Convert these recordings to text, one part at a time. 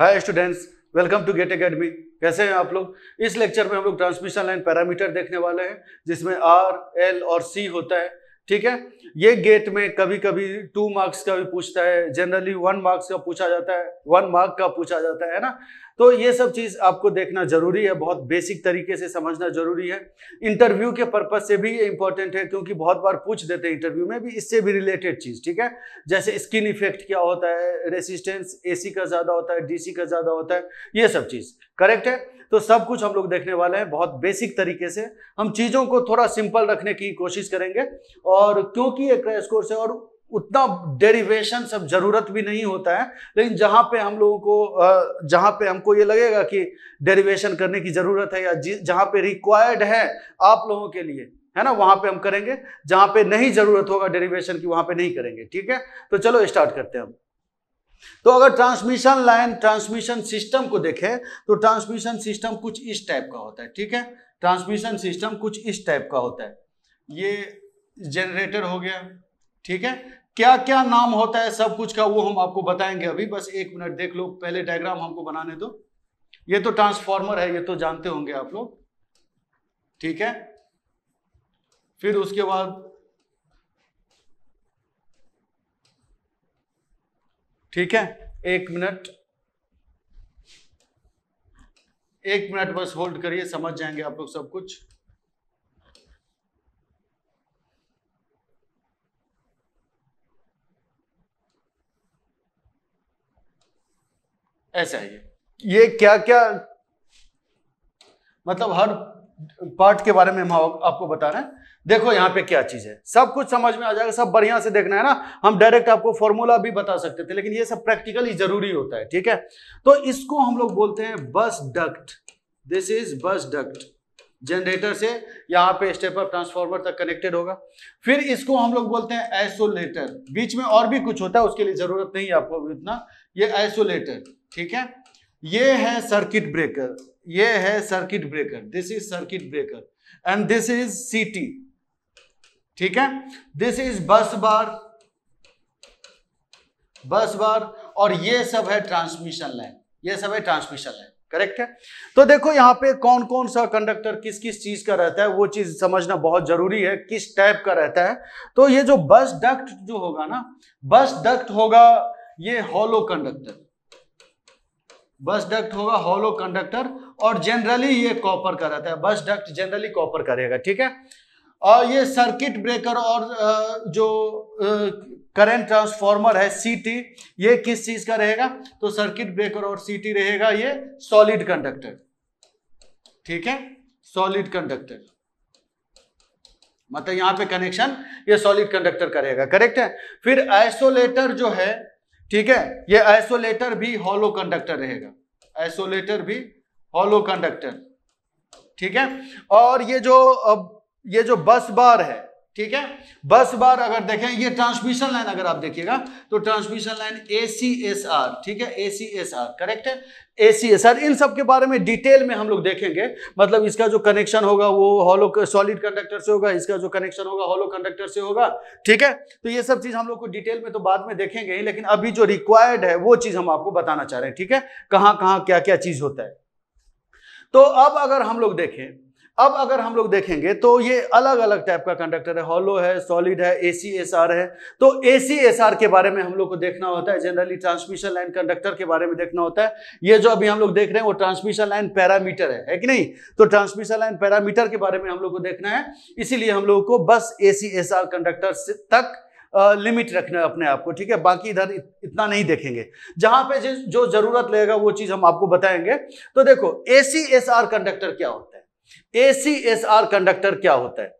Hi students welcome to GATE academy कैसे हैं आप लोग इस लेक्चर में हम लोग ट्रांसमिशन लाइन पैरामीटर देखने वाले हैं जिसमें आर एल और सी होता है ठीक है ये गेट में कभी कभी टू मार्क्स का भी पूछता है जनरली वन मार्क्स का पूछा जाता है वन मार्क का पूछा जाता है ना तो ये सब चीज़ आपको देखना जरूरी है बहुत बेसिक तरीके से समझना जरूरी है इंटरव्यू के पर्पज से भी ये इंपॉर्टेंट है क्योंकि बहुत बार पूछ देते हैं इंटरव्यू में भी इससे भी रिलेटेड चीज़ ठीक है जैसे स्किन इफेक्ट क्या होता है रेसिस्टेंस एसी का ज़्यादा होता है डीसी का ज़्यादा होता है ये सब चीज़ करेक्ट है तो सब कुछ हम लोग देखने वाले हैं बहुत बेसिक तरीके से हम चीज़ों को थोड़ा सिंपल रखने की कोशिश करेंगे और क्योंकि ये क्रैश कोर्स है और उतना डेरिवेशन सब जरूरत भी नहीं होता है लेकिन जहाँ पे हम लोगों को जहाँ पे हमको ये लगेगा कि डेरिवेशन करने की ज़रूरत है या जहाँ पे रिक्वायर्ड है आप लोगों के लिए है ना वहाँ पे हम करेंगे जहाँ पे नहीं ज़रूरत होगा डेरिवेशन की वहाँ पे नहीं करेंगे ठीक है तो चलो स्टार्ट करते हैं हम तो अगर ट्रांसमिशन लाइन ट्रांसमिशन सिस्टम को देखें तो ट्रांसमिशन सिस्टम कुछ इस टाइप का होता है ठीक है ट्रांसमिशन सिस्टम कुछ इस टाइप का होता है ये जनरेटर हो गया ठीक है क्या क्या नाम होता है सब कुछ का वो हम आपको बताएंगे अभी बस एक मिनट देख लो पहले डायग्राम हमको बनाने दो ये तो ट्रांसफॉर्मर है ये तो जानते होंगे आप लोग ठीक है फिर उसके बाद ठीक है एक मिनट एक मिनट बस होल्ड करिए समझ जाएंगे आप लोग सब कुछ ऐसा है ये क्या क्या मतलब हर पार्ट के बारे में हम आपको बता रहे हैं देखो यहाँ पे क्या चीज है सब कुछ समझ में आ जाएगा सब बढ़िया से देखना है ना हम डायरेक्ट आपको फॉर्मूला भी बता सकते थे लेकिन ये सब प्रैक्टिकली जरूरी होता है ठीक है तो इसको हम लोग बोलते हैं bus duct this is bus duct generator से यहाँ पे स्टेप अप ट्रांसफॉर्मर तक कनेक्टेड होगा फिर इसको हम लोग बोलते हैं आइसोलेटर बीच में और भी कुछ होता है उसके लिए जरूरत नहीं है आपको इतना ये आइसोलेटर ठीक है ये है सर्किट ब्रेकर ये है circuit breaker this is circuit breaker and this is CT ठीक है दिस इज बस बार बस बार और ये सब है ट्रांसमिशन लाइन ये सब है ट्रांसमिशन लाइन करेक्ट है तो देखो यहां पे कौन कौन सा कंडक्टर किस किस चीज का रहता है वो चीज समझना बहुत जरूरी है किस टाइप का रहता है तो ये जो बस डक्ट जो होगा ना बस डक्ट होगा ये हॉलो कंडक्टर बस डक्ट होगा हॉलो कंडक्टर और जनरली ये कॉपर का रहता है बस डक्ट जनरली कॉपर करेगा ठीक है और ये सर्किट ब्रेकर और जो करंट ट्रांसफार्मर है सीटी ये किस चीज का रहेगा तो सर्किट ब्रेकर और सीटी रहेगा ये सॉलिड कंडक्टर ठीक है सॉलिड कंडक्टर मतलब यहां पे कनेक्शन ये सॉलिड कंडक्टर करेगा करेक्ट है फिर आइसोलेटर जो है ठीक है ये आइसोलेटर भी हॉलो कंडक्टर रहेगा आइसोलेटर भी हॉलो कंडक्टर ठीक है और ये जो ये जो बस बार है ठीक है बस बार अगर देखें ये ट्रांसमिशन लाइन अगर आप देखिएगा तो transmission line A C S R ठीक है A C S R correct है A C S are in सब के बारे में डिटेल में हम लोग देखेंगे मतलब इसका जो कनेक्शन होगा वो हॉलो सॉलिड कंडक्टर से होगा इसका जो कनेक्शन होगा हॉलो कंडक्टर से होगा ठीक है तो ये सब चीज हम लोग को डिटेल में तो बाद में देखेंगे ही लेकिन अभी जो रिक्वायर्ड है वो चीज हम आपको बताना चाह रहे हैं ठीक है कहाँ कहाँ क्या क्या चीज होता है तो अब अगर हम लोग देखें अब अगर हम लोग देखेंगे तो ये अलग अलग टाइप का कंडक्टर है हॉलो है सॉलिड है ए सी एस आर है तो ए सी एस आर के बारे में हम लोग को देखना होता है जनरली ट्रांसमिशन लाइन कंडक्टर के बारे में देखना होता है ये जो अभी हम लोग देख रहे हैं वो ट्रांसमिशन लाइन पैरामीटर है, है कि नहीं तो ट्रांसमिशन लाइन पैरामीटर के बारे में हम लोग को देखना है इसीलिए हम लोग को बस A C S R conductor तक लिमिट रखना अपने आप को ठीक है बाकी इधर इतना नहीं देखेंगे जहां पे जो जरूरत लगेगा वो चीज हम आपको बताएंगे तो देखो A C S R conductor क्या होता है A C S R conductor क्या होता है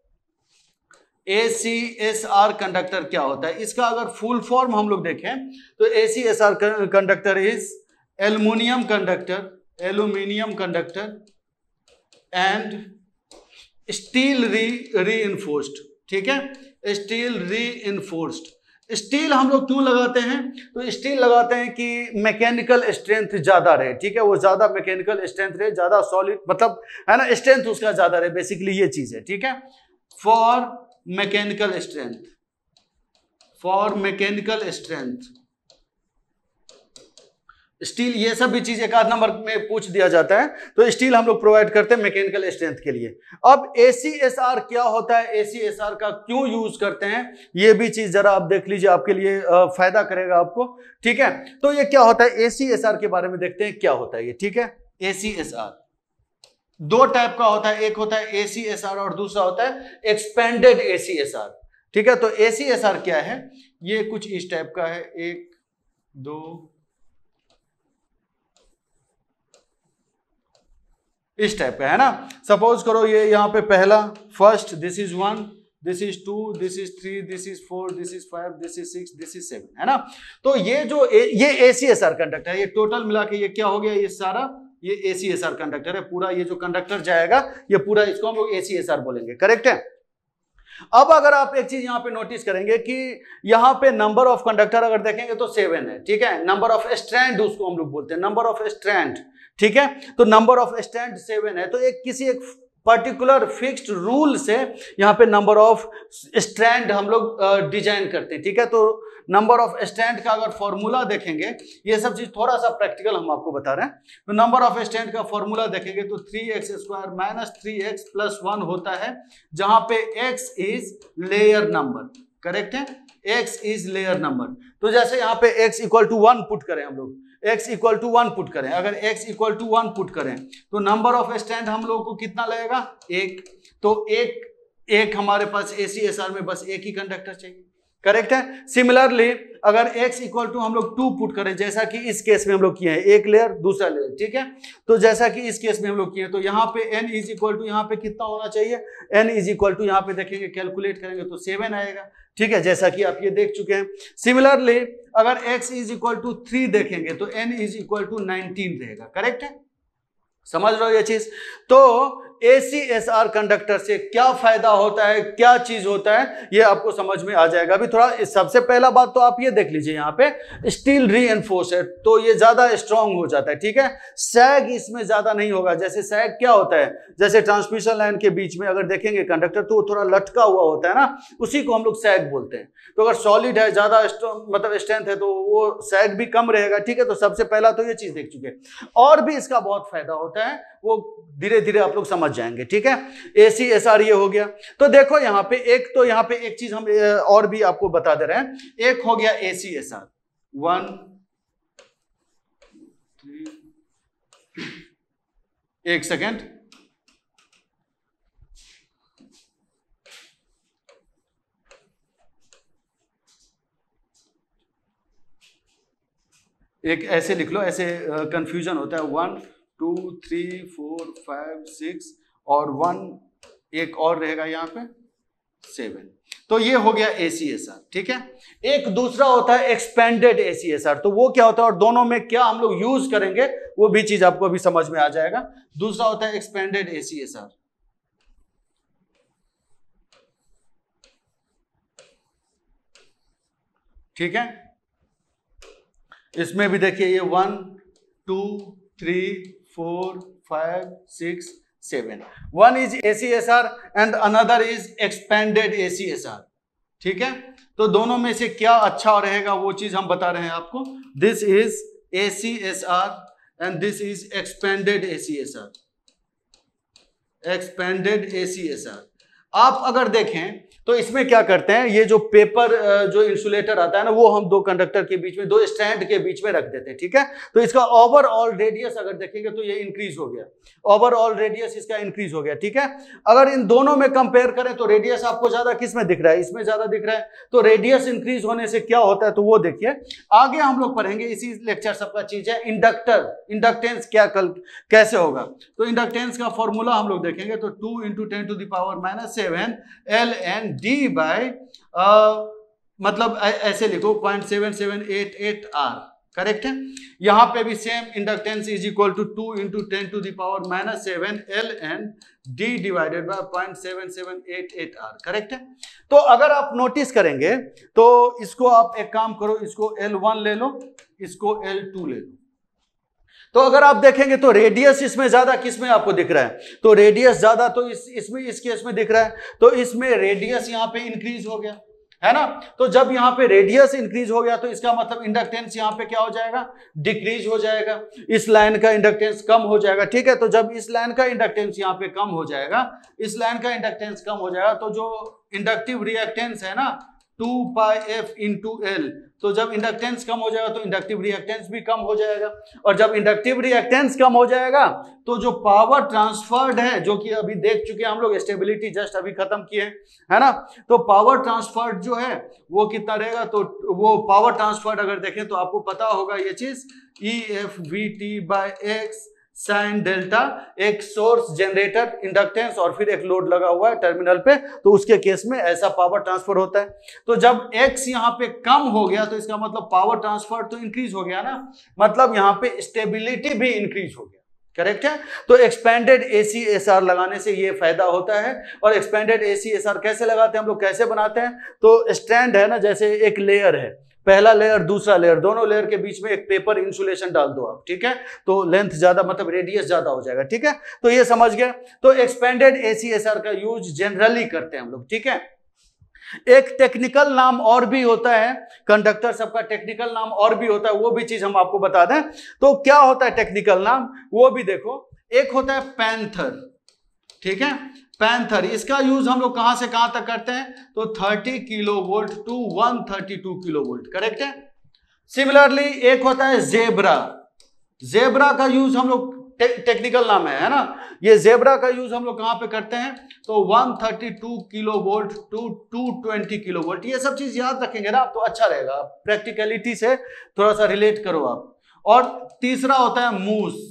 A C S R conductor क्या होता है इसका अगर फुल फॉर्म हम लोग देखें तो A C S R conductor is aluminium conductor aluminium conductor and steel री री ठीक है स्टील री स्टील हम लोग क्यों लगाते हैं तो स्टील लगाते हैं कि मैकेनिकल स्ट्रेंथ ज़्यादा रहे ठीक है वो ज़्यादा मैकेनिकल स्ट्रेंथ रहे ज़्यादा सॉलिड मतलब है ना स्ट्रेंथ उसका ज़्यादा रहे बेसिकली ये चीज़ है ठीक है for mechanical strength for mechanical strength steel ये सब भी चीज एक आध नंबर में पूछ दिया जाता है तो स्टील हम लोग प्रोवाइड करते हैं मैकेनिकल स्ट्रेंथ के लिए अब आर क्या होता है आर का क्यों यूज करते हैं ये भी चीज जरा आप देख लीजिए आपके लिए फायदा करेगा आपको ठीक है तो ये क्या होता है आर के बारे में देखते हैं क्या होता है ये ठीक है आर दो टाइप का होता है एक होता है आर और दूसरा होता है एक्सपेंडेड आर ठीक है तो आर क्या है ये कुछ इस टाइप का है एक दो इस टाइप का है ना सपोज करो ये यहाँ पे पहला first this is one this is two this is three this is four this is five this is six this is seven है ना तो ये जो ए, ये A C S R conductor है ये टोटल मिला के ये क्या हो गया ये सारा ये A C S R conductor है पूरा ये जो कंडक्टर जाएगा ये पूरा इसको हम लोग ए सी एस आर बोलेंगे करेक्ट है अब अगर आप एक चीज यहां पे नोटिस करेंगे कि यहां पे नंबर ऑफ कंडक्टर अगर देखेंगे तो सेवन है ठीक है नंबर ऑफ स्ट्रैंड उसको हम लोग बोलते हैं नंबर ऑफ स्ट्रैंड ठीक है तो नंबर ऑफ स्टैंड सेवन है तो एक किसी एक पर्टिकुलर फिक्स्ड रूल से यहाँ पे नंबर ऑफ स्टैंड हम लोग डिजाइन करते हैं ठीक है तो नंबर ऑफ स्टैंड का अगर फॉर्मूला देखेंगे ये सब चीज थोड़ा सा प्रैक्टिकल हम आपको बता रहे हैं तो नंबर ऑफ स्टैंड का फॉर्मूला देखेंगे तो three x square minus three x plus one होता है जहां पे x is layer number correct है एक्स इज लेयर नंबर तो जैसे यहाँ पे x equal to one put करें हम लोग x equal to one put करें अगर x equal to one put करें तो नंबर ऑफ स्टैंड हम लोग को कितना लगेगा एक तो एक एक हमारे पास ए सी एस आर में बस एक ही कंडक्टर चाहिए करेक्ट है सिमिलरली अगर x इक्वल टू हम लोग टू पुट करें जैसा कि इस केस में हम लोग किए हैं एक लेयर दूसरा लेयर ठीक है तो जैसा कि इस केस में हम लोग किए हैं तो यहाँ पे n इज इक्वल टू यहाँ पे कितना होना चाहिए n इज इक्वल टू यहाँ पे देखेंगे कैलकुलेट करेंगे तो सेवन आएगा ठीक है जैसा कि आप ये देख चुके हैं सिमिलरली अगर x is equal to three देखेंगे तो n is equal to nineteen रहेगा करेक्ट है समझ रहे हो ये चीज तो A C S R conductor से क्या फायदा होता है क्या चीज होता है ये आपको समझ में आ जाएगा अभी थोड़ा सबसे पहला बात तो आप ये देख लीजिए यहाँ पे स्टील री है तो ये ज्यादा स्ट्रांग हो जाता है ठीक है सैग इसमें ज्यादा नहीं होगा जैसे सैग क्या होता है जैसे ट्रांसमिशन लाइन के बीच में अगर देखेंगे कंडक्टर तो थोड़ा लटका हुआ होता है ना उसी को हम लोग सैग बोलते हैं तो अगर सॉलिड है ज्यादा मतलब स्ट्रेंथ है तो वो सैग भी कम रहेगा ठीक है तो सबसे पहला तो ये चीज देख चुके और भी इसका बहुत फायदा होता है वो धीरे धीरे आप लोग समझ जाएंगे ठीक है ए सी एस आर ये हो गया तो देखो यहाँ पे एक तो यहाँ पे एक चीज हम और भी आपको बता दे रहे हैं एक हो गया A C S R one एक सेकेंड एक ऐसे लिख लो ऐसे कंफ्यूजन होता है one two three four five six और वन एक और रहेगा यहाँ पे सेवन तो ये हो गया ए सी एस आर ठीक है एक दूसरा होता है expanded A C S R तो वो क्या होता है और दोनों में क्या हम लोग यूज करेंगे वो भी चीज आपको अभी समझ में आ जाएगा दूसरा होता है expanded A C S R ठीक है इसमें भी देखिए ये one two three four five six seven one is A C S R and another is expanded A C S R ठीक है तो दोनों में से क्या अच्छा रहेगा वो चीज हम बता रहे हैं आपको this is A C S R and this is expanded A C S R expanded A C S R आप अगर देखें तो इसमें क्या करते हैं ये जो पेपर जो इंसुलेटर आता है ना वो हम दो कंडक्टर के बीच में दो स्टैंड के बीच में रख देते हैं ठीक है तो इसका ओवरऑल रेडियस अगर देखेंगे तो ये इंक्रीज हो गया ओवरऑल रेडियस इसका इंक्रीज हो गया ठीक है अगर इन दोनों में कंपेयर करें तो रेडियस आपको ज्यादा किस में दिख रहा है इसमें ज्यादा दिख रहा है तो रेडियस इंक्रीज होने से क्या होता है तो वो देखिए आगे हम लोग पढ़ेंगे इसी लेक्चर सबका चीज है इंडक्टर इंडक्टेंस क्या कल कैसे होगा तो इंडक्टेंस का फॉर्मूला हम लोग देखेंगे तो two into ten to the power minus seven L N D by मतलब ऐसे लिखो point seven seven eight eight R correct है यहाँ पे भी same inductance is equal to two into ten to the power minus seven L N D divided by point seven seven eight eight R correct है तो अगर आप notice करेंगे तो इसको आप एक काम करो इसको एल वन ले लो इसको एल टू ले लो तो अगर आप देखेंगे तो रेडियस इसमें ज्यादा किसमें आपको दिख रहा है तो रेडियस ज्यादा तो इस इसमें इस केस में दिख रहा है तो इसमें रेडियस यहां पे इंक्रीज हो गया है ना तो जब यहां पे रेडियस इंक्रीज हो गया तो इसका मतलब इंडक्टेंस यहां पे क्या हो जाएगा डिक्रीज हो जाएगा इस लाइन का इंडक्टेंस कम हो जाएगा ठीक है तो जब इस लाइन का इंडक्टेंस यहां पे कम हो जाएगा इस लाइन का इंडक्टेंस कम हो जाएगा तो जो इंडक्टिव रिएक्टेंस है ना two pi F into L तो जब इंडक्टेंस कम हो जाएगा तो इंडक्टिव रिएक्टेंस भी कम हो जाएगा और जब इंडक्टिव रिएक्टेंस कम हो जाएगा तो जो पावर ट्रांसफर्ड है जो कि अभी देख चुके हैं हम लोग स्टेबिलिटी जस्ट अभी खत्म किए हैं है ना तो पावर ट्रांसफर्ड जो है वो कितना रहेगा तो वो पावर ट्रांसफर्ड अगर देखें तो आपको पता होगा ये चीज E F V T by x sine delta एक सोर्स जनरेटर इंडक्टेंस और फिर एक लोड लगा हुआ है टर्मिनल पे तो उसके केस में ऐसा पावर ट्रांसफर होता है तो जब एक्स यहाँ पे कम हो गया तो इसका मतलब पावर ट्रांसफर तो इंक्रीज हो गया ना मतलब यहाँ पे स्टेबिलिटी भी इंक्रीज हो गया करेक्ट है तो expanded A C S R लगाने से ये फायदा होता है और expanded A C S R कैसे लगाते हैं हम लोग कैसे बनाते हैं तो स्टैंड है ना जैसे एक लेयर है पहला लेयर दूसरा लेयर दोनों लेयर के बीच में एक पेपर इंसुलेशन डाल दो आप ठीक है तो लेंथ ज्यादा मतलब रेडियस ज्यादा हो जाएगा ठीक है तो ये समझ गए तो एक्सपेंडेड एसीएसआर का यूज जनरली करते हैं हम लोग ठीक है एक टेक्निकल नाम और भी होता है कंडक्टर सबका टेक्निकल नाम और भी होता है वो भी चीज हम आपको बता दें तो क्या होता है टेक्निकल नाम वो भी देखो एक होता है पैंथर ठीक है पैंथर इसका यूज हम लोग कहां से कहां तक करते हैं तो 30 kilo volt to 132 kilo volt correct है सिमिलरली एक होता है जेबरा जेबरा का यूज हम लोग टे, टेक्निकल नाम है है ना ये जेबरा का यूज हम लोग कहां पे करते हैं तो 132 kilo volt to two twenty kilo volt ये सब चीज याद रखेंगे ना तो अच्छा रहेगा प्रैक्टिकलिटी से थोड़ा सा रिलेट करो आप और तीसरा होता है मूस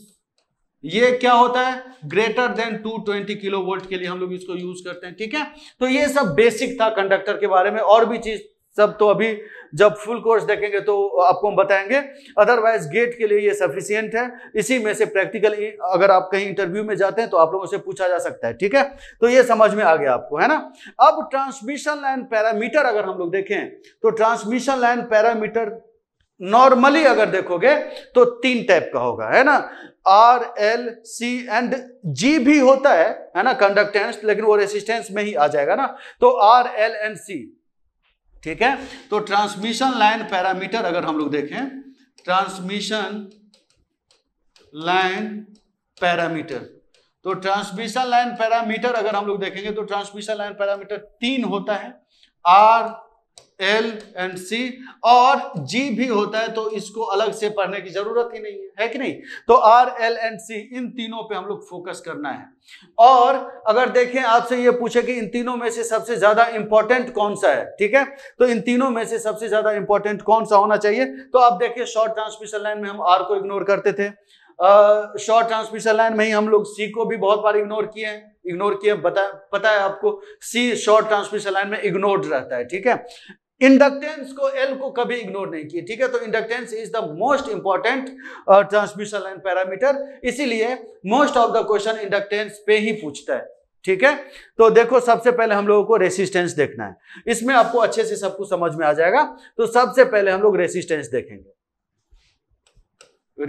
ये क्या होता है ग्रेटर देन 220 किलो वोल्ट के लिए हम लोग इसको यूज करते हैं ठीक है तो ये सब बेसिक था कंडक्टर के बारे में और भी चीज सब तो अभी जब फुल कोर्स देखेंगे तो आपको हम बताएंगे अदरवाइज गेट के लिए ये सफिशियंट है इसी में से प्रैक्टिकल अगर आप कहीं इंटरव्यू में जाते हैं तो आप लोगों से पूछा जा सकता है ठीक है तो ये समझ में आ गया आपको है ना अब ट्रांसमिशन लाइन पैरामीटर अगर हम लोग देखें तो ट्रांसमिशन लाइन पैरामीटर नॉर्मली अगर देखोगे तो तीन टाइप का होगा है ना R L C and G भी होता है है ना कंडक्टेंस लेकिन वो रेसिस्टेंस में ही आ जाएगा ना तो आर एल एंड सी ठीक है तो ट्रांसमिशन लाइन पैरामीटर अगर हम लोग देखें ट्रांसमिशन लाइन पैरामीटर तो ट्रांसमिशन लाइन पैरामीटर अगर हम लोग देखेंगे तो ट्रांसमिशन लाइन पैरामीटर तीन होता है आर एल एंड सी और जी भी होता है तो इसको अलग से पढ़ने की जरूरत ही नहीं है है कि नहीं तो आर एल एंड सी इन तीनों पे हम लोग फोकस करना है और अगर देखें आपसे ये पूछे कि इन तीनों में से सबसे ज्यादा इंपॉर्टेंट कौन सा है ठीक है तो इन तीनों में से सबसे ज्यादा इंपॉर्टेंट कौन सा होना चाहिए तो आप देखिए शॉर्ट ट्रांसमिशन लाइन में हम आर को इग्नोर करते थे शॉर्ट ट्रांसमिशन लाइन में ही हम लोग सी को भी बहुत बार इग्नोर किए हैं इग्नोर किए बता पता है आपको सी शॉर्ट ट्रांसमिशन लाइन में इग्नोर्ड रहता है ठीक है इंडक्टेंस को एल को कभी इग्नोर नहीं किए ठीक है तो inductance is the most important transmission line parameter इसीलिए most of the question inductance पे ही पूछता है ठीक है तो देखो सबसे पहले हम लोगों को रेसिस्टेंस देखना है इसमें आपको अच्छे से सब कुछ समझ में आ जाएगा तो सबसे पहले हम लोग रेसिस्टेंस देखेंगे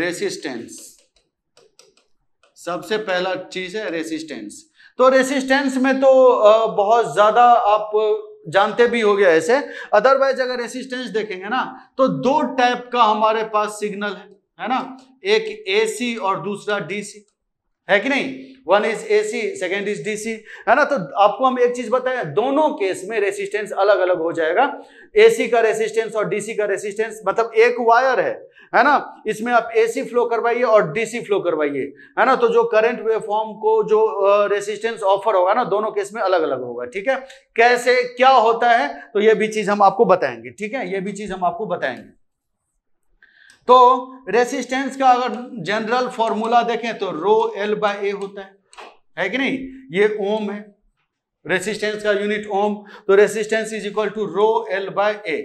रेसिस्टेंस सबसे पहला चीज है रेसिस्टेंस तो रेसिस्टेंस में तो uh, बहुत ज्यादा आप जानते भी हो गया ऐसे अदरवाइज अगर रेसिस्टेंस देखेंगे ना तो दो टाइप का हमारे पास सिग्नल है है ना एक एसी और दूसरा डीसी है कि नहीं one is A C second is D C है ना तो आपको हम एक चीज बताएं दोनों केस में रेसिस्टेंस अलग अलग हो जाएगा सी का रेसिस्टेंस और डीसी का रेसिस्टेंस मतलब एक वायर है है ना इसमें आप एसी फ्लो करवाइए और डीसी फ्लो करवाइए है ना तो जो करंट फॉर्म को जो रेसिस्टेंस ऑफर होगा ना दोनों केस में अलग अलग होगा ठीक है कैसे क्या होता है तो ये भी चीज हम आपको बताएंगे ठीक है ये भी चीज हम आपको बताएंगे तो रेसिस्टेंस का अगर जनरल फॉर्मूला देखें तो रो एल बाय ए होता है है कि नहीं ये ओम है रेसिस्टेंस का यूनिट ओम तो resistance is equal to rho L by A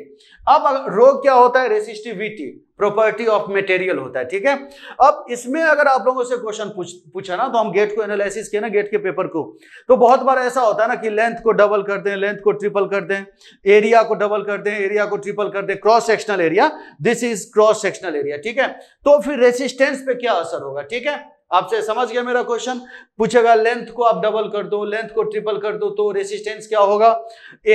अब रो क्या होता है रेसिस्टिविटी प्रॉपर्टी ऑफ मटेरियल होता है ठीक है अब इसमें अगर आप लोगों से क्वेश्चन पूछ पूछा ना तो हम गेट को एनालिसिस किया ना गेट के पेपर को तो बहुत बार ऐसा होता है ना कि लेंथ को डबल कर दें लेंथ को ट्रिपल कर दें एरिया को डबल कर दें एरिया को ट्रिपल कर दें cross sectional area this is cross sectional area ठीक है तो फिर रेसिस्टेंस पे क्या असर होगा ठीक है आपसे समझ गया मेरा क्वेश्चन पूछेगा लेंथ को आप डबल कर दो लेंथ को ट्रिपल कर दो तो रेसिस्टेंस क्या होगा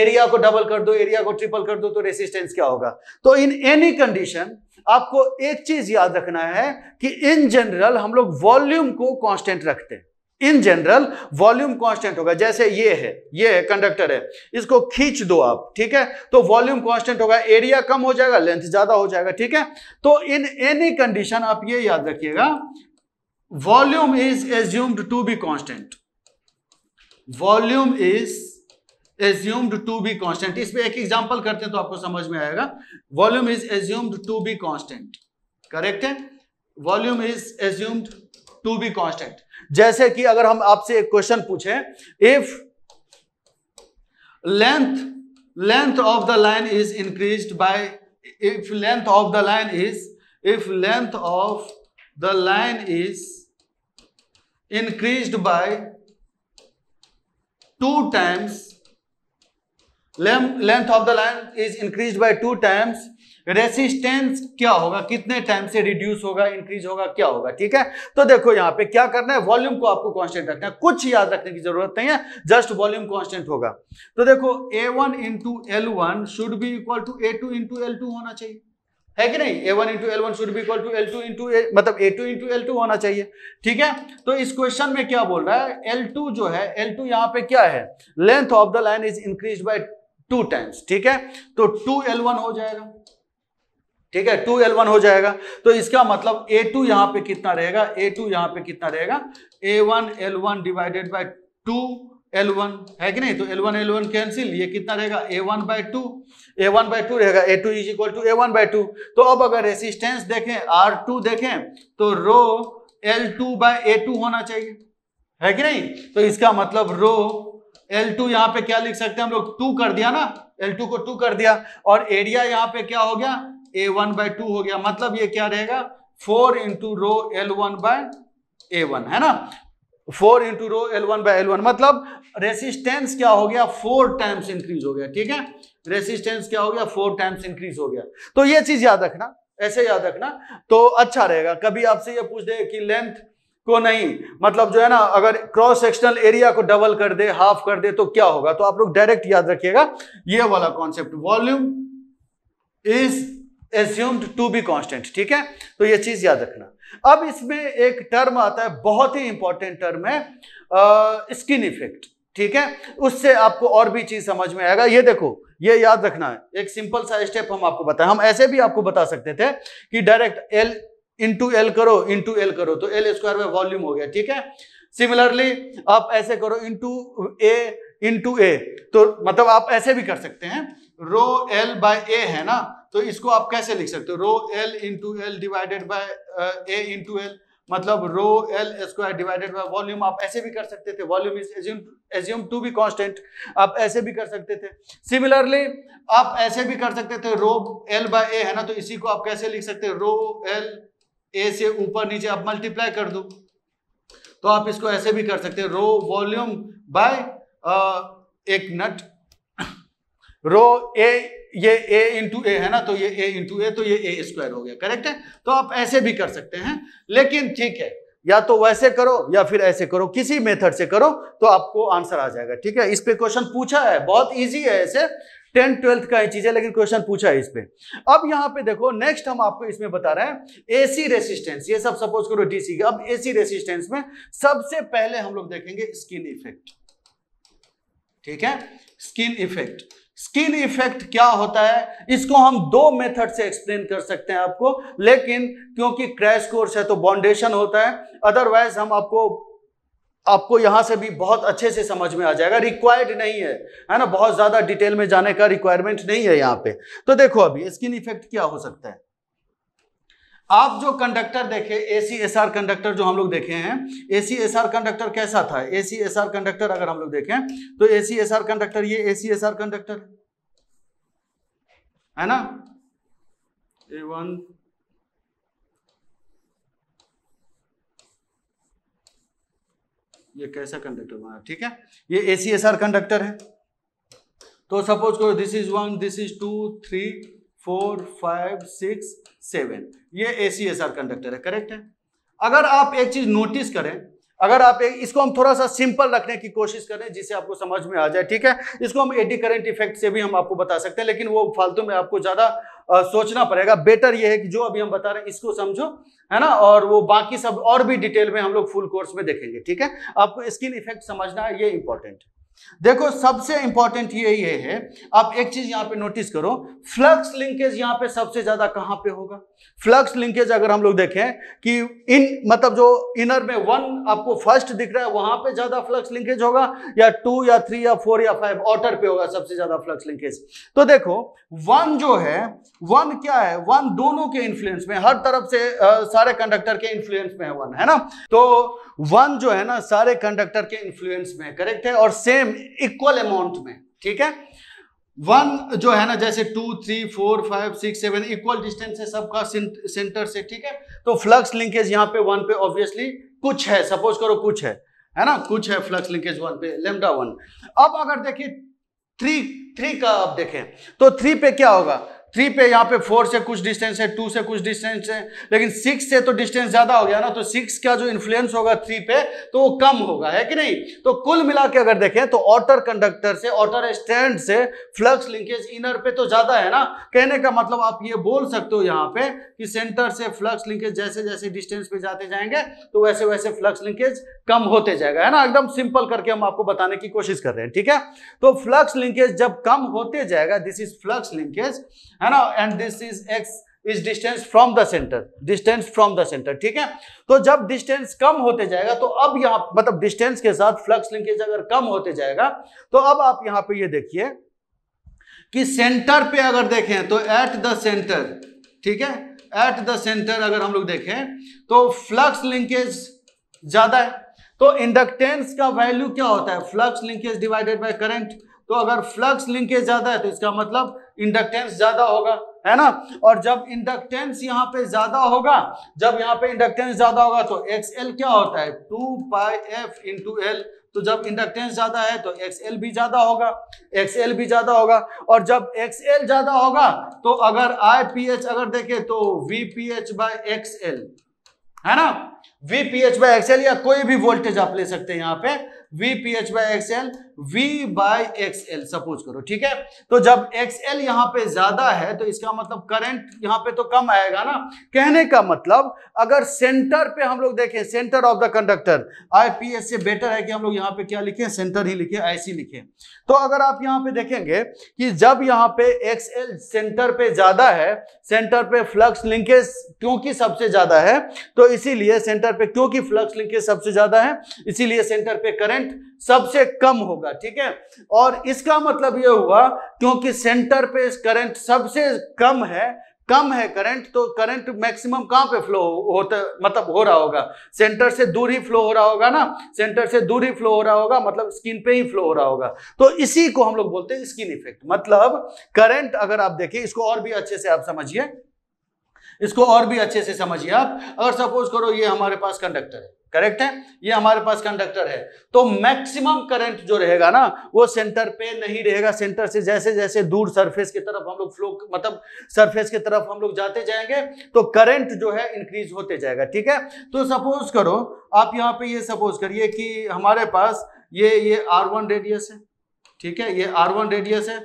एरिया को डबल कर दो एरिया को ट्रिपल कर दो तो रेसिस्टेंस क्या होगा तो इन एनी कंडीशन आपको एक चीज याद रखना है कि इन जनरल हम लोग वॉल्यूम को कांस्टेंट रखते हैं इन जनरल वॉल्यूम कांस्टेंट होगा जैसे ये है ये है कंडक्टर है इसको खींच दो आप ठीक है तो वॉल्यूम कांस्टेंट होगा एरिया कम हो जाएगा लेंथ ज्यादा हो जाएगा ठीक है तो इन एनी कंडीशन आप ये याद रखिएगा volume is assumed to be constant volume is assumed to be constant इस पे एक एग्जाम्पल करते हैं तो आपको समझ में आएगा volume is assumed to be constant correct है volume is assumed to be constant जैसे कि अगर हम आपसे एक क्वेश्चन पूछे if length length of the line is increase by if length of the line is if length of the line is increased by two times length of the line is increase by two times resistance क्या होगा कितने time से reduce होगा increase होगा क्या होगा ठीक है तो देखो यहां पे क्या करना है वॉल्यूम को आपको कांस्टेंट रखना है कुछ याद रखने की जरूरत नहीं है जस्ट वॉल्यूम कांस्टेंट होगा तो देखो A one into L one should be equal to A two into L two होना चाहिए है कि नहीं A one into L one should be equal to L two into मतलब A two into L two होना चाहिए ठीक है तो इस क्वेश्चन में क्या बोल रहा है एल टू जो है एल टू यहाँ पे क्या है length of the line is increase by two times ठीक है तो टू एल वन हो जाएगा ठीक है टू एल वन हो जाएगा तो इसका मतलब ए टू यहाँ पे कितना रहेगा ए टू यहाँ पे कितना रहेगा A one L one divided by two L one है कि नहीं तो L one L one cancel ये कितना रहेगा A one by two A one by two रहेगा A two is equal to A one by two तो अब अगर रेसिस्टेंस देखें आर टू देखें तो rho L two by A two होना चाहिए है कि नहीं तो इसका मतलब रो एल टू यहाँ पे क्या लिख सकते हैं हम लोग टू कर दिया ना एल टू को टू कर दिया और एरिया यहाँ पे क्या हो गया ए वन बाई टू हो गया मतलब ये क्या रहेगा four into rho L one by A one है ना four into rho L one by L one मतलब रेसिस्टेंस क्या हो गया फोर टाइम्स इंक्रीज हो गया ठीक है रेसिस्टेंस क्या हो गया फोर टाइम्स इंक्रीज हो गया तो ये चीज याद रखना ऐसे याद रखना तो अच्छा रहेगा कभी आपसे ये पूछ दे कि लेंथ को नहीं मतलब जो है ना अगर क्रॉस सेक्शनल एरिया को डबल कर दे हाफ कर दे तो क्या होगा तो आप लोग डायरेक्ट याद रखिएगा ये वाला concept volume is assumed to be constant ठीक है तो ये चीज याद रखना अब इसमें एक टर्म आता है बहुत ही इंपॉर्टेंट टर्म है स्किन इफेक्ट ठीक है उससे आपको और भी चीज समझ में आएगा ये देखो ये याद रखना है एक सिंपल सा स्टेप हम आपको बताएं हम ऐसे भी आपको बता सकते थे कि डायरेक्ट एल इंटू एल करो इंटू एल करो तो एल स्क्वायर में वॉल्यूम हो गया ठीक है सिमिलरली आप ऐसे करो इंटू ए इंटू ए तो मतलब आप ऐसे भी कर सकते हैं रो एल बाय ए है ना तो इसको आप कैसे लिख सकते हो rho L into L divided by A into L मतलब rho L square divided by volume आप ऐसे भी कर सकते थे volume is assume assume to be constant आप ऐसे भी कर सकते थे सिमिलरली आप ऐसे भी कर सकते थे रो एल बाय ए है ना तो इसी को आप कैसे लिख सकते रो एल ए से ऊपर नीचे आप मल्टीप्लाई कर दो तो आप इसको ऐसे भी कर सकते रो वॉल्यूम बाय एक नट रो ए ये a इंटू ए है ना तो ये a इंटू ए तो ये ए स्क्वायर हो गया करेक्ट है तो आप ऐसे भी कर सकते हैं लेकिन ठीक है या तो वैसे करो या फिर ऐसे करो किसी मेथड से करो तो आपको आंसर आ जाएगा ठीक है इस पे क्वेश्चन पूछा है बहुत इजी है ऐसे टेन ट्वेल्थ का ही चीज है लेकिन क्वेश्चन पूछा है इस पे अब यहां पे देखो नेक्स्ट हम आपको इसमें बता रहे हैं एसी रेसिस्टेंस ये सब सपोज करो डीसी अब एसी रेसिस्टेंस में सबसे पहले हम लोग देखेंगे स्किन इफेक्ट ठीक है स्किन इफेक्ट स्किन इफेक्ट क्या होता है इसको हम दो मेथड से एक्सप्लेन कर सकते हैं आपको लेकिन क्योंकि क्रैश कोर्स है तो बाउंडेशन होता है अदरवाइज हम आपको आपको यहां से भी बहुत अच्छे से समझ में आ जाएगा रिक्वायर्ड नहीं है है ना बहुत ज्यादा डिटेल में जाने का रिक्वायरमेंट नहीं है यहाँ पे तो देखो अभी स्किन इफेक्ट क्या हो सकता है आप जो कंडक्टर देखे A C S R conductor जो हम लोग देखे हैं A C S R conductor कैसा था A C S R conductor अगर हम लोग देखें तो A C S R conductor ये A C S R conductor है ना ए वन ये कैसा कंडक्टर बना ठीक है ये A C S R conductor है तो सपोज करो this is one this is two three four five six seven ये A C S R conductor है करेक्ट है अगर आप एक चीज नोटिस करें अगर आप एक, इसको हम थोड़ा सा सिंपल रखने की कोशिश करें जिससे आपको समझ में आ जाए ठीक है इसको हम एडी करेंट इफेक्ट से भी हम आपको बता सकते हैं लेकिन वो फालतू में आपको ज़्यादा सोचना पड़ेगा बेटर ये है कि जो अभी हम बता रहे हैं इसको समझो है ना और वो बाकी सब और भी डिटेल में हम लोग फुल कोर्स में देखेंगे ठीक है आपको स्किन इफेक्ट समझना है ये इंपॉर्टेंट है देखो सबसे इंपॉर्टेंट ये ये है आप एक चीज यहां पे नोटिस करो फ्लक्स लिंकेज यहां पे सबसे ज्यादा कहां पे होगा फ्लक्स लिंकेज अगर हम लोग देखें कि इन मतलब जो इनर में वन आपको फर्स्ट दिख रहा है वहां पे ज्यादा फ्लक्स लिंकेज होगा या टू या थ्री या फोर या फाइव ऑटर पे होगा सबसे ज्यादा फ्लक्स लिंकेज तो देखो वन जो है वन क्या है वन दोनों के इन्फ्लुएंस में हर तरफ से आ, सारे कंडक्टर के इन्फ्लुएंस में है वन है ना तो वन जो है ना सारे कंडक्टर के इन्फ्लुएंस में करेक्ट है और सेम इक्वल अमाउंट में ठीक है वन जो है ना जैसे two three four five six seven equal distance है सबका सेंटर से ठीक है तो फ्लक्स लिंकेज यहाँ पे वन पे ऑब्वियसली कुछ है सपोज करो कुछ है है ना कुछ है फ्लक्स लिंकेज वन पे लेमडा वन अब अगर देखिए थ्री थ्री का आप देखें तो थ्री पे क्या होगा थ्री पे यहाँ पे फोर से कुछ डिस्टेंस है टू से कुछ डिस्टेंस है लेकिन सिक्स से तो डिस्टेंस ज्यादा हो गया ना तो सिक्स का जो इन्फ्लुएंस होगा थ्री पे तो वो कम होगा है कि नहीं तो कुल मिला के अगर देखें तो ऑटर कंडक्टर से ऑटर स्टैंड से फ्लक्स लिंकेज इनर पे तो ज्यादा है ना कहने का मतलब आप ये बोल सकते हो यहाँ पे कि सेंटर से फ्लक्स लिंकेज जैसे जैसे डिस्टेंस पे जाते जाएंगे तो वैसे वैसे फ्लक्स लिंकेज कम होते जाएगा है ना एकदम सिंपल करके हम आपको बताने की कोशिश कर रहे हैं ठीक है तो फ्लक्स लिंकेज जब कम होते जाएगा दिस इज फ्लक्स लिंकेज है है ना and this is x is distance from the centre distance from the centre ठीक है तो जब डिस्टेंस कम होते जाएगा तो अब यहां मतलब डिस्टेंस के साथ फ्लक्स लिंकेज अगर कम होते जाएगा तो अब आप यहां पे ये यह देखिए कि सेंटर पे अगर देखें तो एट द सेंटर ठीक है एट द सेंटर अगर हम लोग देखें तो फ्लक्स लिंकेज ज्यादा है तो इंडक्टेंस का वैल्यू क्या होता है flux linkage divided by current तो अगर फ्लक्स लिंकेज ज्यादा है तो इसका मतलब इंडक्टेंस ज्यादा होगा है ना और जब इंडक्टेंस यहाँ पे ज्यादा होगा जब यहाँ पे इंडक्टेंस ज्यादा होगा तो एक्स एल क्या होता है two pi F into L तो जब इंडक्टेंस ज्यादा है तो एक्स एल भी ज्यादा होगा एक्स एल भी ज्यादा होगा और जब एक्स एल ज्यादा होगा तो अगर आई पी एच अगर देखे तो V P H by X L है ना V P H by X L या कोई भी वोल्टेज आप ले सकते हैं यहाँ पे V P H by X L v by X L suppose करो ठीक है तो जब एक्स एल यहां पे ज्यादा है तो इसका मतलब करंट यहां पे तो कम आएगा ना कहने का मतलब अगर सेंटर पे हम लोग देखें centre of the conductor IPS से बेटर है कि हम लोग यहाँ पे क्या लिखें सेंटर ही लिखें ऐसी लिखें तो अगर आप यहां पे देखेंगे कि जब यहां पे एक्स एल सेंटर पे ज्यादा है सेंटर पे फ्लक्स लिंकेज क्योंकि सबसे ज्यादा है तो इसीलिए सेंटर पे क्योंकि फ्लक्स लिंकेज सबसे ज्यादा है इसीलिए सेंटर पे करंट सबसे कम होगा ठीक है और इसका मतलब यह हुआ क्योंकि सेंटर पे करंट सबसे कम है कम है करंट तो करंट मैक्सिमम कहां पे फ्लो होता मतलब हो रहा होगा सेंटर से दूर ही फ्लो हो रहा होगा ना सेंटर से दूर ही फ्लो हो रहा होगा मतलब स्किन पे ही फ्लो हो रहा होगा तो इसी को हम लोग बोलते हैं स्किन इफेक्ट मतलब करंट अगर आप देखिए इसको और भी अच्छे से आप समझिए इसको और भी अच्छे से समझिए आप अगर सपोज करो ये हमारे पास कंडक्टर है करेक्ट है ये हमारे पास कंडक्टर है तो मैक्सिमम करंट जो रहेगा ना वो सेंटर पे नहीं रहेगा सेंटर से जैसे जैसे दूर सरफेस की तरफ हम लोग फ्लो मतलब सरफेस की तरफ हम लोग जाते जाएंगे तो करंट जो है इंक्रीज होते जाएगा ठीक है तो सपोज करो आप यहाँ पे ये सपोज करिए कि हमारे पास ये ये आर वन रेडियस है ठीक है ये आर वन रेडियस है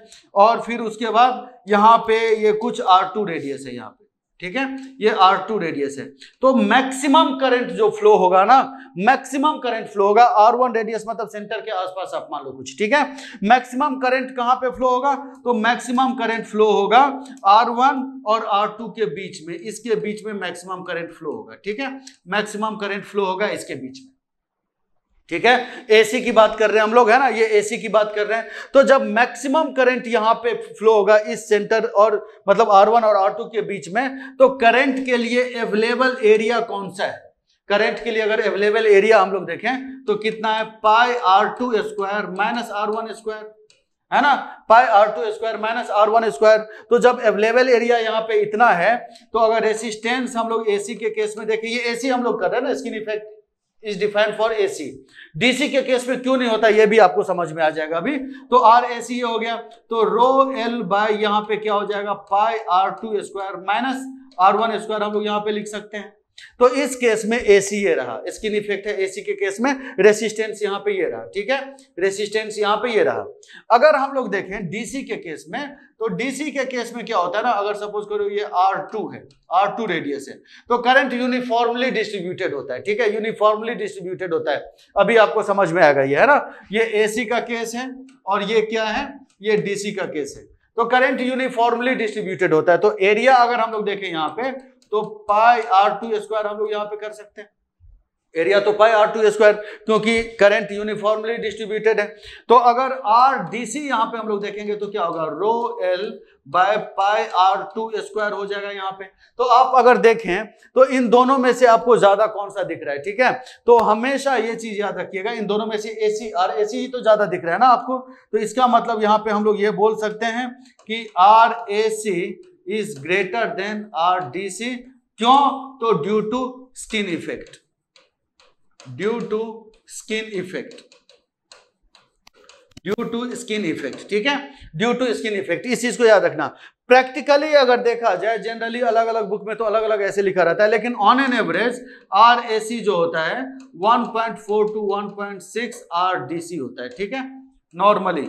और फिर उसके बाद यहाँ पे ये कुछ आर टू रेडियस है यहाँ पे ठीक है ये R2 टू रेडियस है तो मैक्सिमम करंट जो फ्लो होगा ना मैक्सिमम करंट फ्लो होगा R1 वन रेडियस मतलब सेंटर के आसपास आप मान लो कुछ ठीक है मैक्सिमम करंट कहां पे फ्लो होगा तो मैक्सिमम करंट फ्लो होगा R1 और R2 के बीच में इसके बीच में मैक्सिमम करंट फ्लो होगा ठीक है मैक्सिमम करंट फ्लो होगा इसके बीच में ठीक है एसी की बात कर रहे हैं हम लोग है ना ये एसी की बात कर रहे हैं तो जब मैक्सिमम करंट यहाँ पे फ्लो होगा इस सेंटर और मतलब आर वन और आर टू के बीच में तो करंट के लिए अवेलेबल एरिया कौन सा है करंट के लिए अगर अवेलेबल एरिया हम लोग देखें तो कितना है pi R two square minus R one square है ना pi R two square minus R one square तो जब अवेलेबल एरिया यहाँ पे इतना है तो अगर रेसिस्टेंस हम लोग एसी के केस में देखें ये एसी हम लोग कर रहे हैं ना skin effect is defined for A C DC के केस में क्यों नहीं होता ये भी आपको समझ में आ जाएगा अभी तो आर ए सी हो गया तो रो एल बाय यहाँ पे क्या हो जाएगा pi R two square minus R one square हम लोग यहाँ पे लिख सकते हैं तो इस केस में ए सी ये रहा स्किन इफेक्ट है ए सी के केस में रेसिस्टेंस यहां पे ये रहा ठीक है रेसिस्टेंस यहां पे ये रहा अगर हम लोग देखें डीसी के केस में तो डीसी के केस में क्या होता है ना अगर सपोज करो ये आर टू है आर टू रेडियस है तो करंट यूनिफॉर्मली डिस्ट्रीब्यूटेड होता है ठीक है यूनिफॉर्मली डिस्ट्रीब्यूटेड होता है अभी आपको समझ में आएगा ये है ना ये एसी का केस है और ये क्या है ये डीसी का केस है तो करंट यूनिफॉर्मली डिस्ट्रीब्यूटेड होता है तो एरिया अगर हम लोग देखें यहाँ पे तो पाई आर टू स्क्वायर हम लोग यहाँ पे कर सकते हैं एरिया तो पाई आर टू स्क्वायर क्योंकि करंट यूनिफॉर्मली डिस्ट्रीब्यूटेड है तो अगर आर डी सी यहाँ पे हम लोग देखेंगे तो क्या होगा rho L by pi R two square हो जाएगा यहाँ पे तो आप अगर देखें तो इन दोनों में से आपको ज्यादा कौन सा दिख रहा है ठीक है तो हमेशा ये चीज याद रखिएगा इन दोनों में से ए सी आर ए सी ही तो ज्यादा दिख रहा है ना आपको तो इसका मतलब यहाँ पे हम लोग ये बोल सकते हैं कि R A C is greater than R D C क्यों तो due to skin effect due to skin effect due to skin effect ठीक है ड्यू टू स्किन इफेक्ट इस चीज को याद रखना प्रैक्टिकली अगर देखा जाए जनरली अलग अलग बुक में तो अलग अलग ऐसे लिखा रहता है लेकिन on an average R A C जो होता है 1.4 टू 1.6 आर डी सी होता है ठीक है नॉर्मली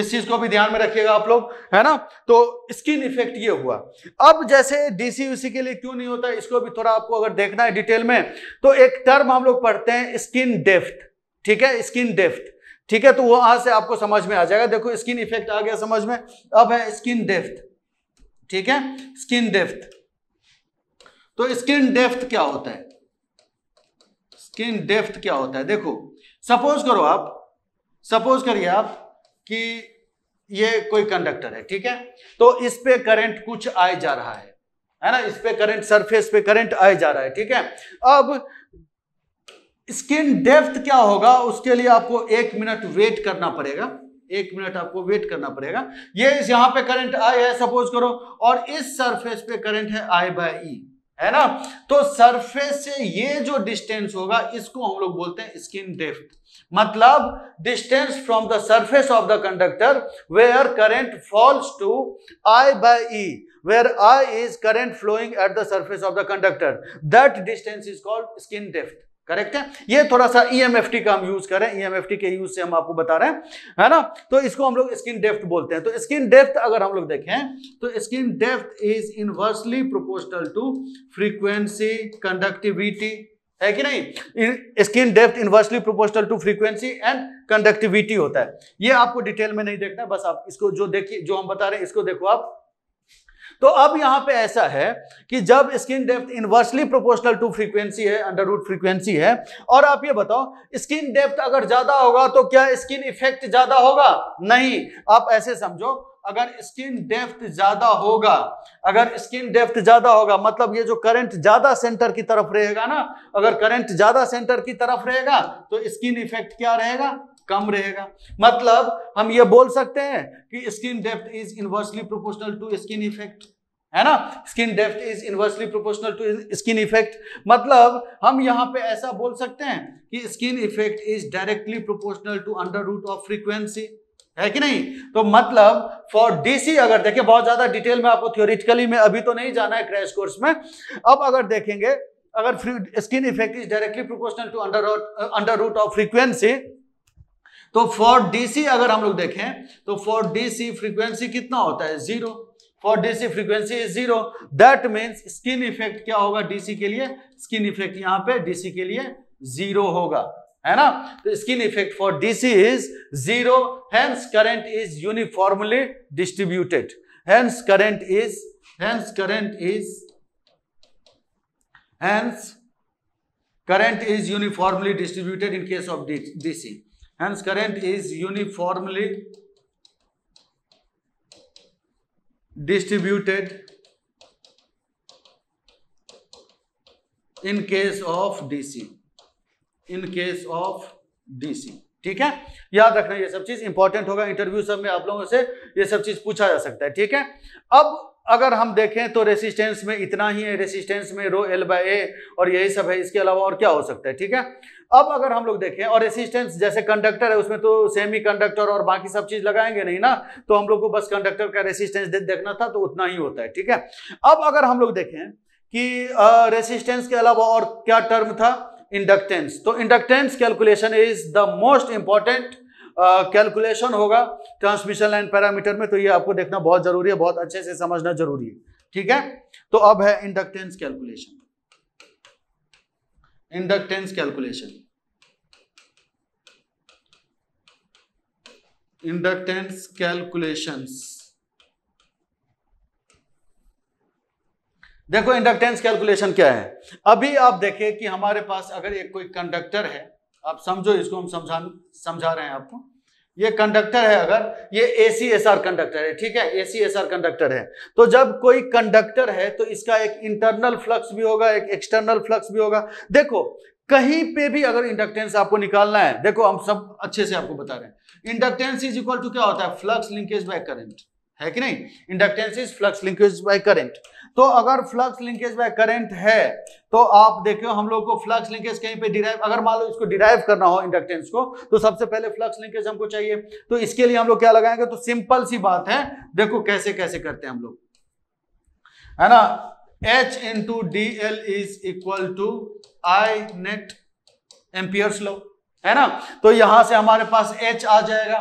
इस चीज को भी ध्यान में रखिएगा आप लोग है ना तो स्किन इफेक्ट ये हुआ अब जैसे डीसी यूसी के लिए क्यों नहीं होता इसको भी थोड़ा आपको अगर देखना है डिटेल में तो एक टर्म हम लोग पढ़ते हैं स्किन डेफ्ट ठीक है स्किन डेफ्ट ठीक है तो वहां से आपको समझ में आ जाएगा देखो स्किन इफेक्ट आ गया समझ में अब है स्किन डेफ्थ ठीक है स्किन डेफ्थ तो स्किन डेफ्थ क्या होता है स्किन डेफ्थ क्या होता है देखो सपोज करो आप सपोज करिए आप कि ये कोई कंडक्टर है ठीक है तो इस पे करंट कुछ आए जा रहा है है ना इस पे करंट सरफेस पे करंट आए जा रहा है ठीक है अब स्किन डेप्थ क्या होगा उसके लिए आपको एक मिनट वेट करना पड़ेगा एक मिनट आपको वेट करना पड़ेगा ये इस यहां पे करंट आई है सपोज करो और इस सरफेस पे करंट है आई बाय ई है ना तो सरफेस से ये जो डिस्टेंस होगा इसको हम लोग बोलते हैं स्किन डेप्थ मतलब distance from the surface of the conductor where current falls to I by where I is current flowing at the surface of the conductor that distance is called skin depth correct है ये थोड़ा सा T e का हम use करें T e के use से हम आपको बता रहे हैं है ना तो इसको हम लोग स्किन डेफ्ट बोलते हैं तो स्किन डेफ्थ अगर हम लोग देखें तो skin depth is inversely proportional to frequency conductivity है कि नहीं skin depth inversely proportional to frequency and conductivity होता है ये आपको डिटेल में नहीं देखना बस आप इसको जो देखिए जो हम बता रहे हैं इसको देखो आप तो अब यहां पे ऐसा है कि जब skin depth inversely proportional to frequency है अंडर रूट फ्रीक्वेंसी है और आप ये बताओ स्किन डेप्थ अगर ज्यादा होगा तो क्या स्किन इफेक्ट ज्यादा होगा नहीं आप ऐसे समझो अगर स्किन डेप्थ ज्यादा होगा अगर स्किन डेप्थ ज्यादा होगा मतलब ये जो करंट ज्यादा सेंटर की तरफ रहेगा ना अगर करंट ज्यादा सेंटर की तरफ रहेगा तो स्किन इफेक्ट क्या रहेगा कम रहेगा मतलब हम ये बोल सकते हैं कि skin depth is inversely proportional to skin effect है ना skin depth is inversely proportional to skin effect मतलब हम यहाँ पे ऐसा बोल सकते हैं कि skin effect is directly proportional to under root of frequency है कि नहीं तो मतलब फॉर डीसी अगर देखें बहुत ज्यादा डिटेल में आपको थियोरिटिकली में अभी तो नहीं जाना है क्रैश कोर्स में अब अगर देखेंगे अगर skin effect is directly proportional to under under root of frequency तो फॉर डीसी अगर हम लोग देखें तो फॉर डीसी फ्रीक्वेंसी कितना होता है zero for DC frequency is zero that means skin effect क्या होगा डीसी के लिए स्किन इफेक्ट यहां पे डीसी के लिए जीरो होगा है ना तो skin effect for DC is zero hence current is uniformly distributed hence current is hence current is hence current is uniformly distributed in case of DC. Hence, current is uniformly distributed in case of DC. In case of DC ठीक है याद रखना ये सब चीज important होगा interview सब में आप लोगों से ये सब चीज पूछा जा सकता है ठीक है अब अगर हम देखें तो रेसिस्टेंस में इतना ही है रेसिस्टेंस में रो एल बाय ए और यही सब है इसके अलावा और क्या हो सकता है ठीक है अब अगर हम लोग देखें और रेसिस्टेंस जैसे कंडक्टर है उसमें तो सेमी कंडक्टर और बाकी सब चीज लगाएंगे नहीं ना तो हम लोग को बस कंडक्टर का रेसिस्टेंस दे, देखना था तो उतना ही होता है ठीक है अब अगर हम लोग देखें कि रेसिस्टेंस के अलावा और क्या टर्म था इंडक्टेंस तो inductance calculation is the most important calculation होगा ट्रांसमिशन लाइन पैरामीटर में तो ये आपको देखना बहुत जरूरी है बहुत अच्छे से समझना जरूरी है ठीक है तो अब है inductance calculation inductance calculation inductance calculations देखो इंडक्टेंस कैलकुलेशन क्या है अभी आप देखें कि हमारे पास अगर एक कोई कंडक्टर है आप समझो इसको हम समझा समझा रहे हैं आपको ये कंडक्टर है अगर ये A C S R conductor है ठीक है A C S R conductor है तो जब कोई कंडक्टर है तो इसका एक इंटरनल फ्लक्स भी होगा एक एक्सटर्नल फ्लक्स भी होगा देखो कहीं पे भी अगर इंडक्टेंस आपको निकालना है देखो हम सब अच्छे से आपको बता रहे हैं इंडक्टेंस इज इक्वल टू क्या होता है फ्लक्स लिंकेज बाय करंट है कि नहीं inductance is flux linkage by current तो अगर फ्लक्स लिंकेज बाय करंट है तो आप देखियो हम लोग को फ्लक्स लिंकेज कहीं पे डिराइव अगर मान लो इसको डिराइव करना हो इंडक्टेंस को तो सबसे पहले फ्लक्स लिंकेज हमको चाहिए तो इसके लिए हम लोग क्या लगाएंगे तो सिंपल सी बात है देखो कैसे कैसे करते हैं हम लोग है ना H into D L is equal to I net amperes लो है ना तो यहां से हमारे पास एच आ जाएगा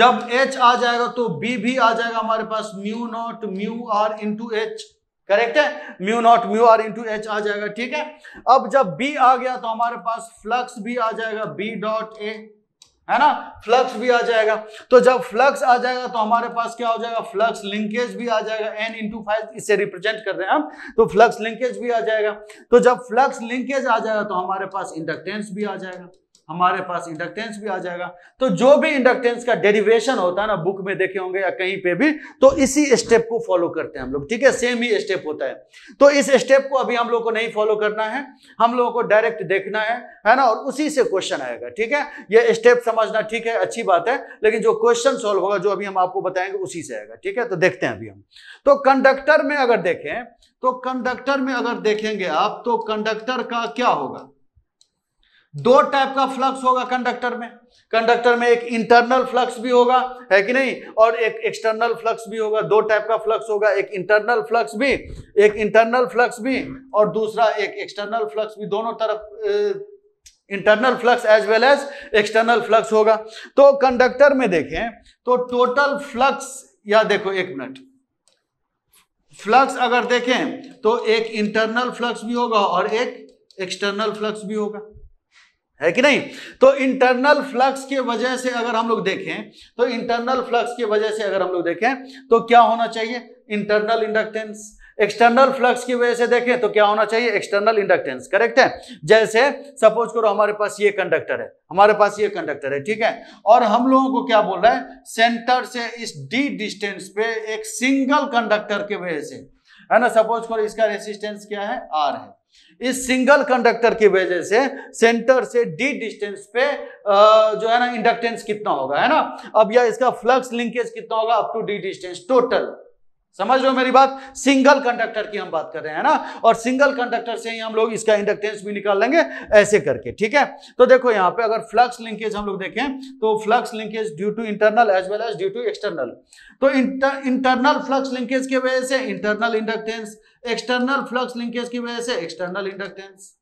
जब एच आ जाएगा तो बी भी आ जाएगा हमारे पास mu naught mu R into H correct है mu naught mu R into H आ जाएगा ठीक है अब जब बी आ गया तो हमारे पास फ्लक्स भी आ जाएगा बी डॉट ए है ना फ्लक्स भी आ जाएगा तो जब फ्लक्स आ जाएगा तो हमारे पास क्या हो जाएगा फ्लक्स लिंकेज भी आ जाएगा एन इंटू फाइव इसे रिप्रेजेंट कर रहे हैं हम तो फ्लक्स लिंकेज भी आ जाएगा तो जब फ्लक्स लिंकेज आ जाएगा तो हमारे पास इंडक्टेंस भी आ जाएगा हमारे पास इंडक्टेंस भी आ जाएगा तो जो भी इंडक्टेंस का डेरिवेशन होता है ना बुक में देखे होंगे या कहीं पे भी तो इसी स्टेप को फॉलो करते हैं हम लोग ठीक है सेम ही स्टेप होता है तो इस स्टेप को अभी हम लोग को नहीं फॉलो करना है हम लोगों को डायरेक्ट देखना है है ना और उसी से क्वेश्चन आएगा ठीक है यह स्टेप समझना ठीक है अच्छी बात है लेकिन जो क्वेश्चन सॉल्व होगा जो अभी हम आपको बताएंगे उसी से आएगा ठीक है तो देखते हैं अभी हम तो कंडक्टर में अगर देखें तो कंडक्टर में अगर देखेंगे आप तो कंडक्टर का क्या होगा दो टाइप का फ्लक्स होगा कंडक्टर में कंडक्टर में एक इंटरनल फ्लक्स भी होगा है कि नहीं और एक एक्सटर्नल फ्लक्स भी होगा दो टाइप का फ्लक्स होगा एक इंटरनल फ्लक्स भी एक इंटरनल फ्लक्स भी और दूसरा एक एक्सटर्नल फ्लक्स भी दोनों तरफ internal flux as well as external flux होगा तो कंडक्टर में देखें तो टोटल फ्लक्स या देखो एक मिनट फ्लक्स अगर देखें तो एक इंटरनल फ्लक्स भी होगा और एक एक्सटर्नल फ्लक्स भी होगा है कि नहीं तो इंटरनल फ्लक्स के वजह से अगर हम लोग देखें तो इंटरनल फ्लक्स के वजह से अगर हम लोग देखें तो क्या होना चाहिए इंटरनल इंडक्टेंस एक्सटर्नल फ्लक्स की वजह से देखें तो क्या होना चाहिए एक्सटर्नल इंडक्टेंस करेक्ट है जैसे सपोज करो हमारे पास ये कंडक्टर है हमारे पास ये कंडक्टर है ठीक है और हम लोगों को क्या बोल रहा है सेंटर से इस डी डिस्टेंस पे एक सिंगल कंडक्टर के वजह से है ना सपोज करो इसका रेसिस्टेंस क्या है आर है इस सिंगल कंडक्टर की वजह से सेंटर से डी डिस्टेंस पे जो है ना इंडक्टेंस कितना होगा है ना अब या इसका फ्लक्स लिंकेज कितना होगा up to the distance total समझ रहे हो मेरी बात सिंगल कंडक्टर की हम बात कर रहे हैं ना और सिंगल कंडक्टर से ही हम लोग इसका इंडक्टेंस भी निकाल लेंगे ऐसे करके ठीक है तो देखो यहाँ पे अगर फ्लक्स लिंकेज हम लोग देखें तो flux linkage due to internal as well as due to external तो इंटरनल फ्लक्स लिंकेज की वजह से internal inductance external flux linkage की वजह से एक्सटर्नल इंडक्टेंस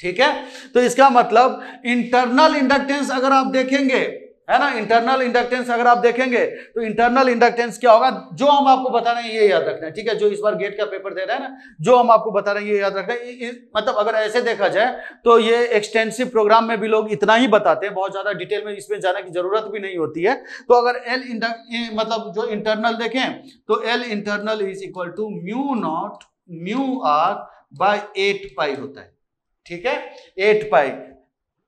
ठीक है तो इसका मतलब इंटरनल इंडक्टेंस अगर आप देखेंगे है ना इंटरनल इंडक्टेंस अगर आप देखेंगे तो इंटरनल इंडक्टेंस क्या होगा जो हम आपको बता रहे हैं ये याद रखना है ठीक है जो इस बार गेट का पेपर दे रहे हैं ना जो हम आपको बता रहे हैं ये याद रखना है मतलब अगर ऐसे देखा जाए तो ये एक्सटेंसिव प्रोग्राम में भी लोग इतना ही बताते हैं बहुत ज्यादा डिटेल में इसमें जाने की जरूरत भी नहीं होती है तो अगर एल मतलब जो इंटरनल देखें तो L internal is equal to mu naught mu R by eight pi होता है ठीक है eight pi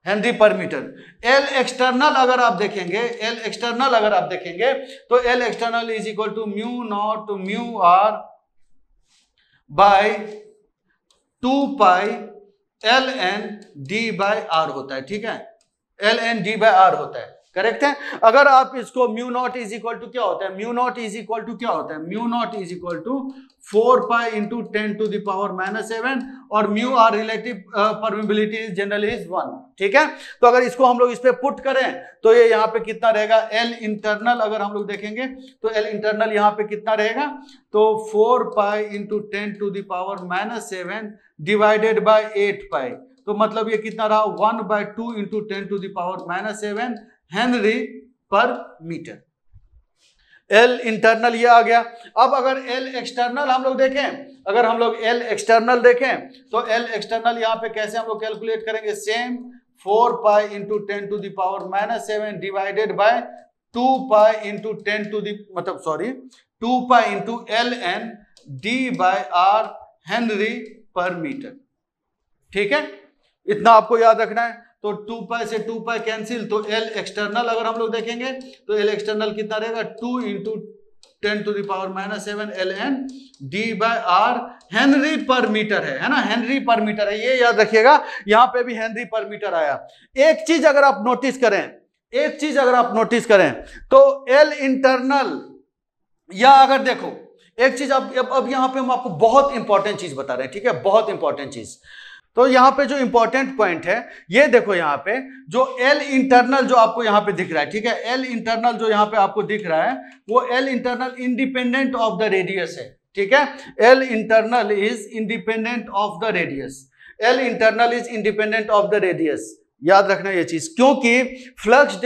henry per metre L external अगर आप देखेंगे एल एक्सटर्नल अगर आप देखेंगे तो L external is equal to mu naught mu R by two pi L N D by R होता है ठीक है L N D by R होता है करेक्ट है अगर आप इसको mu naught is equal to क्या होता है mu naught is equal to क्या होता है mu naught is equal to four pi into ten to the power minus seven और mu R relative permeability is general is one ठीक है तो अगर इसको हम लोग इस पर पुट करें तो ये यहाँ पे कितना रहेगा एल इंटरनल अगर हम लोग देखेंगे तो एल इंटरनल यहाँ पे कितना रहेगा तो four pi into ten to the power minus seven divided by eight pi तो मतलब ये कितना रहा one by two into ten to the power minus seven henry per metre L internal ये आ गया अब अगर एल एक्सटर्नल हम लोग देखें अगर हम लोग एल एक्सटर्नल देखें तो एल एक्सटर्नल यहां पे कैसे हम लोग कैलकुलेट करेंगे same four pi into ten to the power minus seven divided by two pi into ten to the मतलब sorry two pi into L N D by R henry per metre ठीक है इतना आपको याद रखना है तो टू पाई से टू पाई कैंसिल तो एल एक्सटर्नल अगर हम लोग देखेंगे तो एल एक्सटर्नल कितना रहेगा two into ten to the power minus seven L N D by R henry per metre है है ना हेनरी पर मीटर है ये याद रखिएगा यहाँ पे भी हेनरी पर मीटर आया एक चीज अगर आप नोटिस करें एक चीज अगर आप नोटिस करें तो एल इंटरनल या अगर देखो एक चीज अब अब यहां पे हम आपको बहुत इंपॉर्टेंट चीज बता रहे हैं ठीक है बहुत इंपॉर्टेंट चीज तो यहाँ पे जो इंपॉर्टेंट पॉइंट है ये देखो यहाँ पे जो एल इंटरनल जो आपको यहाँ पे दिख रहा है ठीक है एल इंटरनल जो यहाँ पे आपको दिख रहा है वो L internal independent of the radius है ठीक है L internal is independent of the radius L internal is independent of the radius याद रखना ये चीज क्योंकि फ्लक्स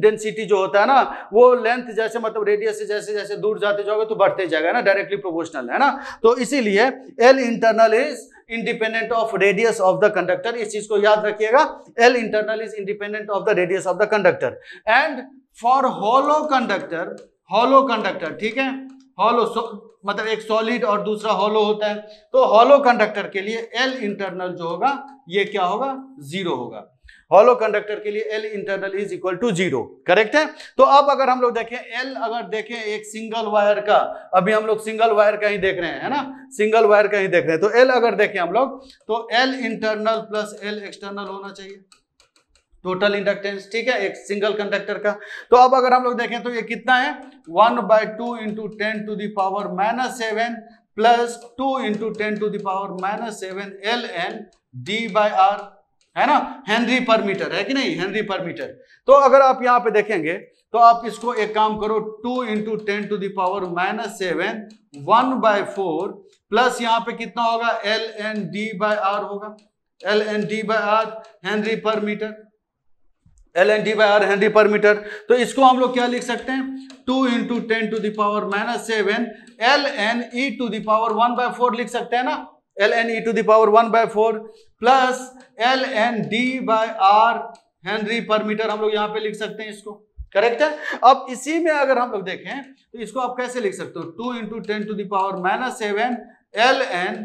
डेंसिटी जो होता है ना वो लेंथ जैसे मतलब रेडियस से जैसे जैसे दूर जाते जाओगे तो बढ़ते जाएगा ना डायरेक्टली प्रोपोर्शनल है ना तो इसीलिए L internal is independent of radius of the conductor इस चीज को याद रखिएगा L internal is independent of the radius of the conductor and for hollow conductor hollow conductor ठीक है हॉलो मतलब एक सॉलिड और दूसरा हॉलो होता है तो हॉलो कंडक्टर के लिए एल इंटरनल जो होगा ये क्या होगा जीरो होगा हॉलो कंडक्टर के लिए L internal is equal to zero correct है तो अब अगर हम लोग देखें एल अगर देखें एक सिंगल वायर का अभी हम लोग सिंगल वायर का ही देख रहे हैं है ना सिंगल वायर का ही देख रहे हैं तो एल अगर देखें हम लोग तो L internal plus L external होना चाहिए टोटल इंडक्टेंस ठीक है एक सिंगल कंडक्टर का तो अब अगर हम लोग देखें तो ये कितना है one by two into ten to the power minus seven plus two into ten to the power minus seven L N D by R है ना हेनरी पर मीटर है कि नहीं हेनरी पर मीटर तो अगर आप यहाँ पे देखेंगे तो आप इसको एक काम करो two into ten to the power minus seven one by four plus यहाँ पे कितना होगा L N D by R होगा L N D by R henry per metre L N D by R henry per metre तो इसको हम लोग क्या लिख सकते हैं two into ten to the power minus seven L N E to the power one by four लिख सकते हैं ना L N E to the power one by four plus L N D by R henry per metre हम लोग यहाँ पे लिख सकते हैं इसको करेक्ट है अब इसी में अगर हम लोग देखें तो इसको आप कैसे लिख सकते हो two into ten to the power minus seven L N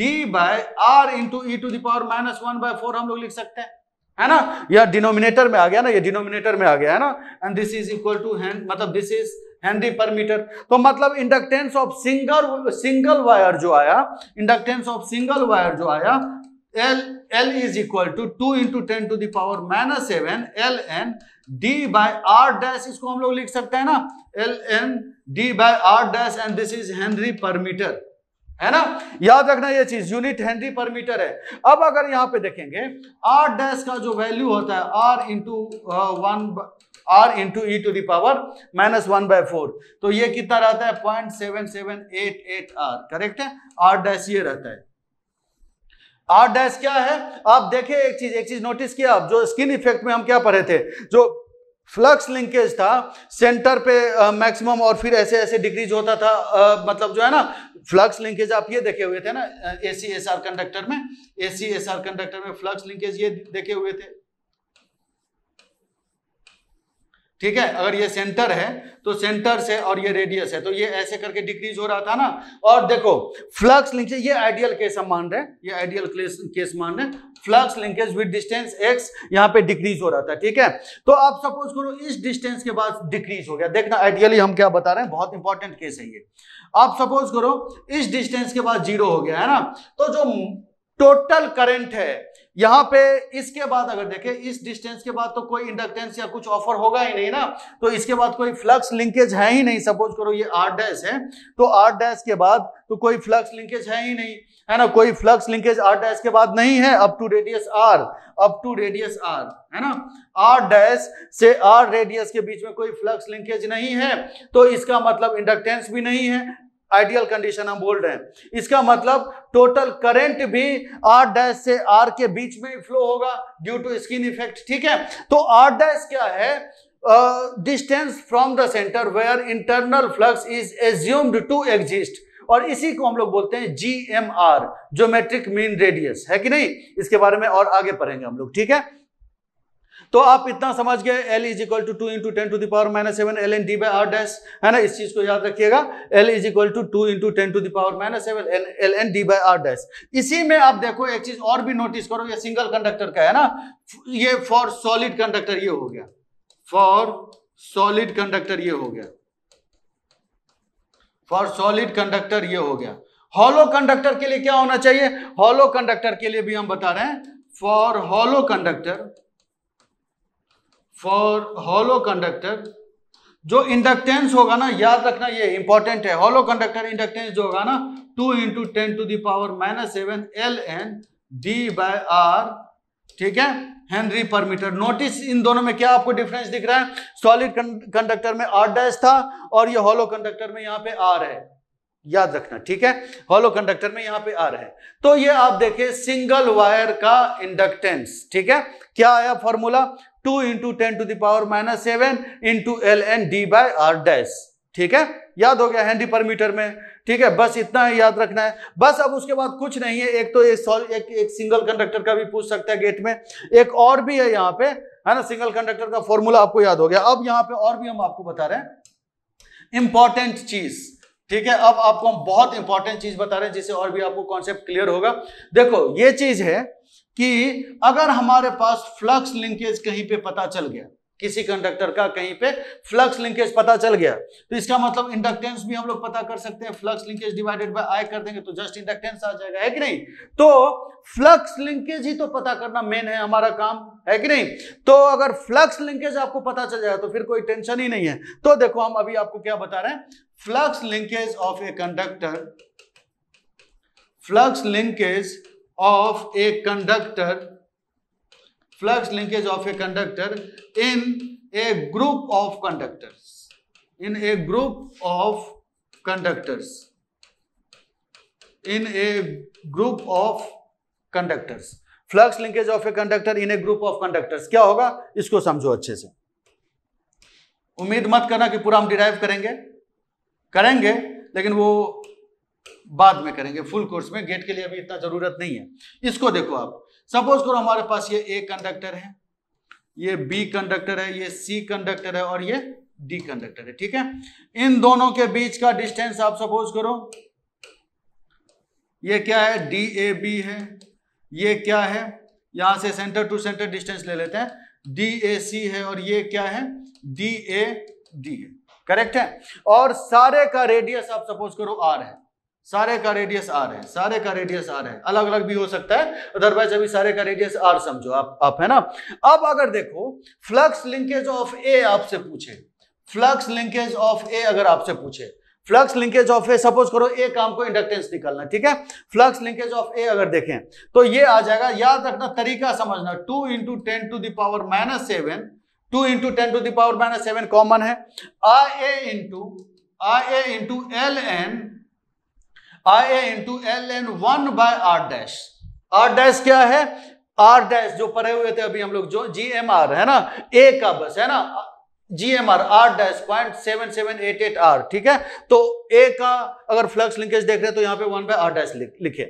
D by R into E to the power minus one by four हम लोग लिख सकते हैं है ना यह डिनोमिनेटर में आ गया ना ये डिनोमिनेटर में आ गया है ना and this is equal to hand मतलब this is henry per metre तो मतलब inductance of single single wire जो आया इंडक्टेंस ऑफ सिंगल वायर जो आया L L is equal to two into ten to the power minus seven L N D by R dash इसको हम लोग लिख सकते हैं ना L N D by R dash and this is henry per metre है ना याद रखना ये चीज यूनिट हेनरी पर मीटर है अब अगर यहां पे देखेंगे आर डैश का जो वैल्यू होता है R into one R into E to the power minus one by four तो ये कितना रहता है point seven seven eight eight R correct है आर डैश ये रहता है आर डैश क्या है आप देखे एक चीज एक चीज नोटिस किया आप जो स्किन इफेक्ट में हम क्या पढ़े थे जो फ्लक्स लिंकेज था सेंटर पे मैक्सिमम और फिर ऐसे ऐसे डिक्रीज होता था आ, मतलब जो है ना फ्लक्स लिंकेज आप ये देखे हुए थे ना ए सी कंडक्टर में ए सी कंडक्टर में फ्लक्स लिंकेज ये देखे हुए थे ठीक है अगर ये सेंटर है तो सेंटर से और ये रेडियस है तो ये ऐसे करके डिक्रीज हो रहा था ना और देखो फ्लक्स लिंकेज ये आइडियल केस हम मान रहे हैं ये आइडियल केस मान रहे flux linkage with distance X यहाँ पे डिक्रीज हो रहा था ठीक है तो आप सपोज करो इस डिस्टेंस के बाद डिक्रीज हो गया देखना आइडियली हम क्या बता रहे हैं बहुत इंपॉर्टेंट केस है ये आप सपोज करो इस डिस्टेंस के बाद जीरो हो गया है ना तो जो टोटल करंट है यहां पे इसके बाद अगर देखें इस डिस्टेंस के बाद तो कोई इंडक्टेंस या कुछ ऑफर होगा ही नहीं ना तो इसके बाद कोई फ्लक्स लिंकेज है ही नहीं सपोज करो ये आर डैश है तो आर डैश के बाद तो कोई फ्लक्स लिंकेज है ही नहीं है ना कोई फ्लक्स लिंकेज आर डैश के बाद नहीं है up to radius R up to radius R है ना आर डैश से आर रेडियस के बीच में कोई फ्लक्स लिंकेज नहीं है तो इसका मतलब इंडक्टेंस भी नहीं है आइडियल कंडीशन हम बोल रहे हैं इसका मतलब टोटल करंट भी आर डैश से आर के बीच में फ्लो होगा ड्यू टू स्किन इफेक्ट ठीक है तो आर डैश क्या है distance from the centre where internal flux is assumed to exist और इसी को हम लोग बोलते हैं G M R geometric mean radius है कि नहीं इसके बारे में और आगे पढ़ेंगे हम लोग ठीक है तो आप इतना समझ गए L is equal to two into ten to the power minus seven L N D by R dash है ना इस चीज को याद रखिएगा L is equal to two into ten to the power minus seven N L N D by R dash इसी में आप देखो एक चीज और भी नोटिस करो ये सिंगल कंडक्टर का है ना ये फॉर सॉलिड कंडक्टर ये हो गया फॉर सॉलिड कंडक्टर ये हो गया फॉर सॉलिड कंडक्टर ये हो गया हॉलो कंडक्टर के लिए क्या होना चाहिए हॉलो कंडक्टर के लिए भी हम बता रहे हैं for hollow conductor for hollow conductor जो इंडक्टेंस होगा ना याद रखना ये इंपॉर्टेंट है हॉलो कंडक्टर इंडक्टेंस जो होगा ना two into ten to the power minus seven L N D by R ठीक है Henry per metre notice in दोनों में क्या आपको डिफरेंस दिख रहा है सॉलिड कंडक्टर में आर डैश था और ये हॉलो कंडक्टर में यहां पे आर है याद रखना ठीक है हॉलो कंडक्टर में यहां पे आर है तो ये आप देखिए सिंगल वायर का इंडक्टेंस ठीक है क्या आया formula two into ten to the power minus seven into L N D by R dash ठीक है याद हो गया हेनरी पर मीटर में ठीक है बस इतना ही याद रखना है बस अब उसके बाद कुछ नहीं है एक तो एक सॉल्व एक, एक सिंगल कंडक्टर का भी पूछ सकता है गेट में एक और भी है यहाँ पे है ना सिंगल कंडक्टर का फॉर्मूला आपको याद हो गया अब यहाँ पे और भी हम आपको बता रहे हैं इंपॉर्टेंट चीज ठीक है अब आपको हम बहुत इंपॉर्टेंट चीज बता रहे हैं जिससे और भी आपको कॉन्सेप्ट क्लियर होगा देखो ये चीज है कि अगर हमारे पास फ्लक्स लिंकेज कहीं पे पता चल गया किसी कंडक्टर का कहीं पे फ्लक्स लिंकेज पता चल गया तो इसका मतलब इंडक्टेंस भी हम लोग पता कर सकते हैं flux linkage divided by I कर देंगे तो जस्ट इंडक्टेंस आ जाएगा है कि नहीं तो फ्लक्स लिंकेज ही तो पता करना मेन है हमारा काम है कि नहीं तो अगर फ्लक्स लिंकेज आपको पता चल जाएगा तो फिर कोई टेंशन ही नहीं है तो देखो हम अभी आपको क्या बता रहे हैं flux linkage of a conductor flux linkage of a conductor flux linkage of a conductor in a group of conductors in a group of conductors in a group of conductors flux linkage of a conductor in a group of conductors क्या होगा इसको समझो अच्छे से उम्मीद मत करना कि पूरा हम डिराइव करेंगे करेंगे लेकिन वो बाद में करेंगे फुल कोर्स में गेट के लिए अभी इतना जरूरत नहीं है इसको देखो आप सपोज करो हमारे पास ये ए कंडक्टर है ये बी कंडक्टर है ये सी कंडक्टर है और ये डी कंडक्टर है ठीक है इन दोनों के बीच का डिस्टेंस आप सपोज करो ये क्या है डी ए बी है ये क्या है यहां से सेंटर टू सेंटर डिस्टेंस ले लेते हैं डी ए सी है और ये क्या है डी ए डी है करेक्ट है और सारे का रेडियस आप सपोज करो आर है सारे का रेडियस आर है सारे का रेडियस आर है अलग अलग भी हो सकता है अदरवाइज अभी सारे का रेडियस आर समझो आप आप है ना अब अगर देखो फ्लक्स लिंकेज ऑफ ए आपसे पूछे फ्लक्स लिंकेज ऑफ ए अगर आपसे पूछे flux linkage of A suppose करो ए काम को इंडक्टेंस निकालना ठीक है फ्लक्स लिंकेज ऑफ ए अगर देखें तो ये आ जाएगा याद रखना तरीका समझना two into ten to the power minus seven two into ten to the power minus seven common है आ ए इंटू आ A into L N I A into L N one by R dash R dash क्या है R dash जो पढ़े हुए थे अभी हम लोग जो जी एम आर है ना ए का बस है ना G M R R dash point seven seven eight eight R ठीक है तो ए का अगर फ्लक्स लिंकेज देख रहे हैं तो यहाँ पे वन बाय आर डैश लिखे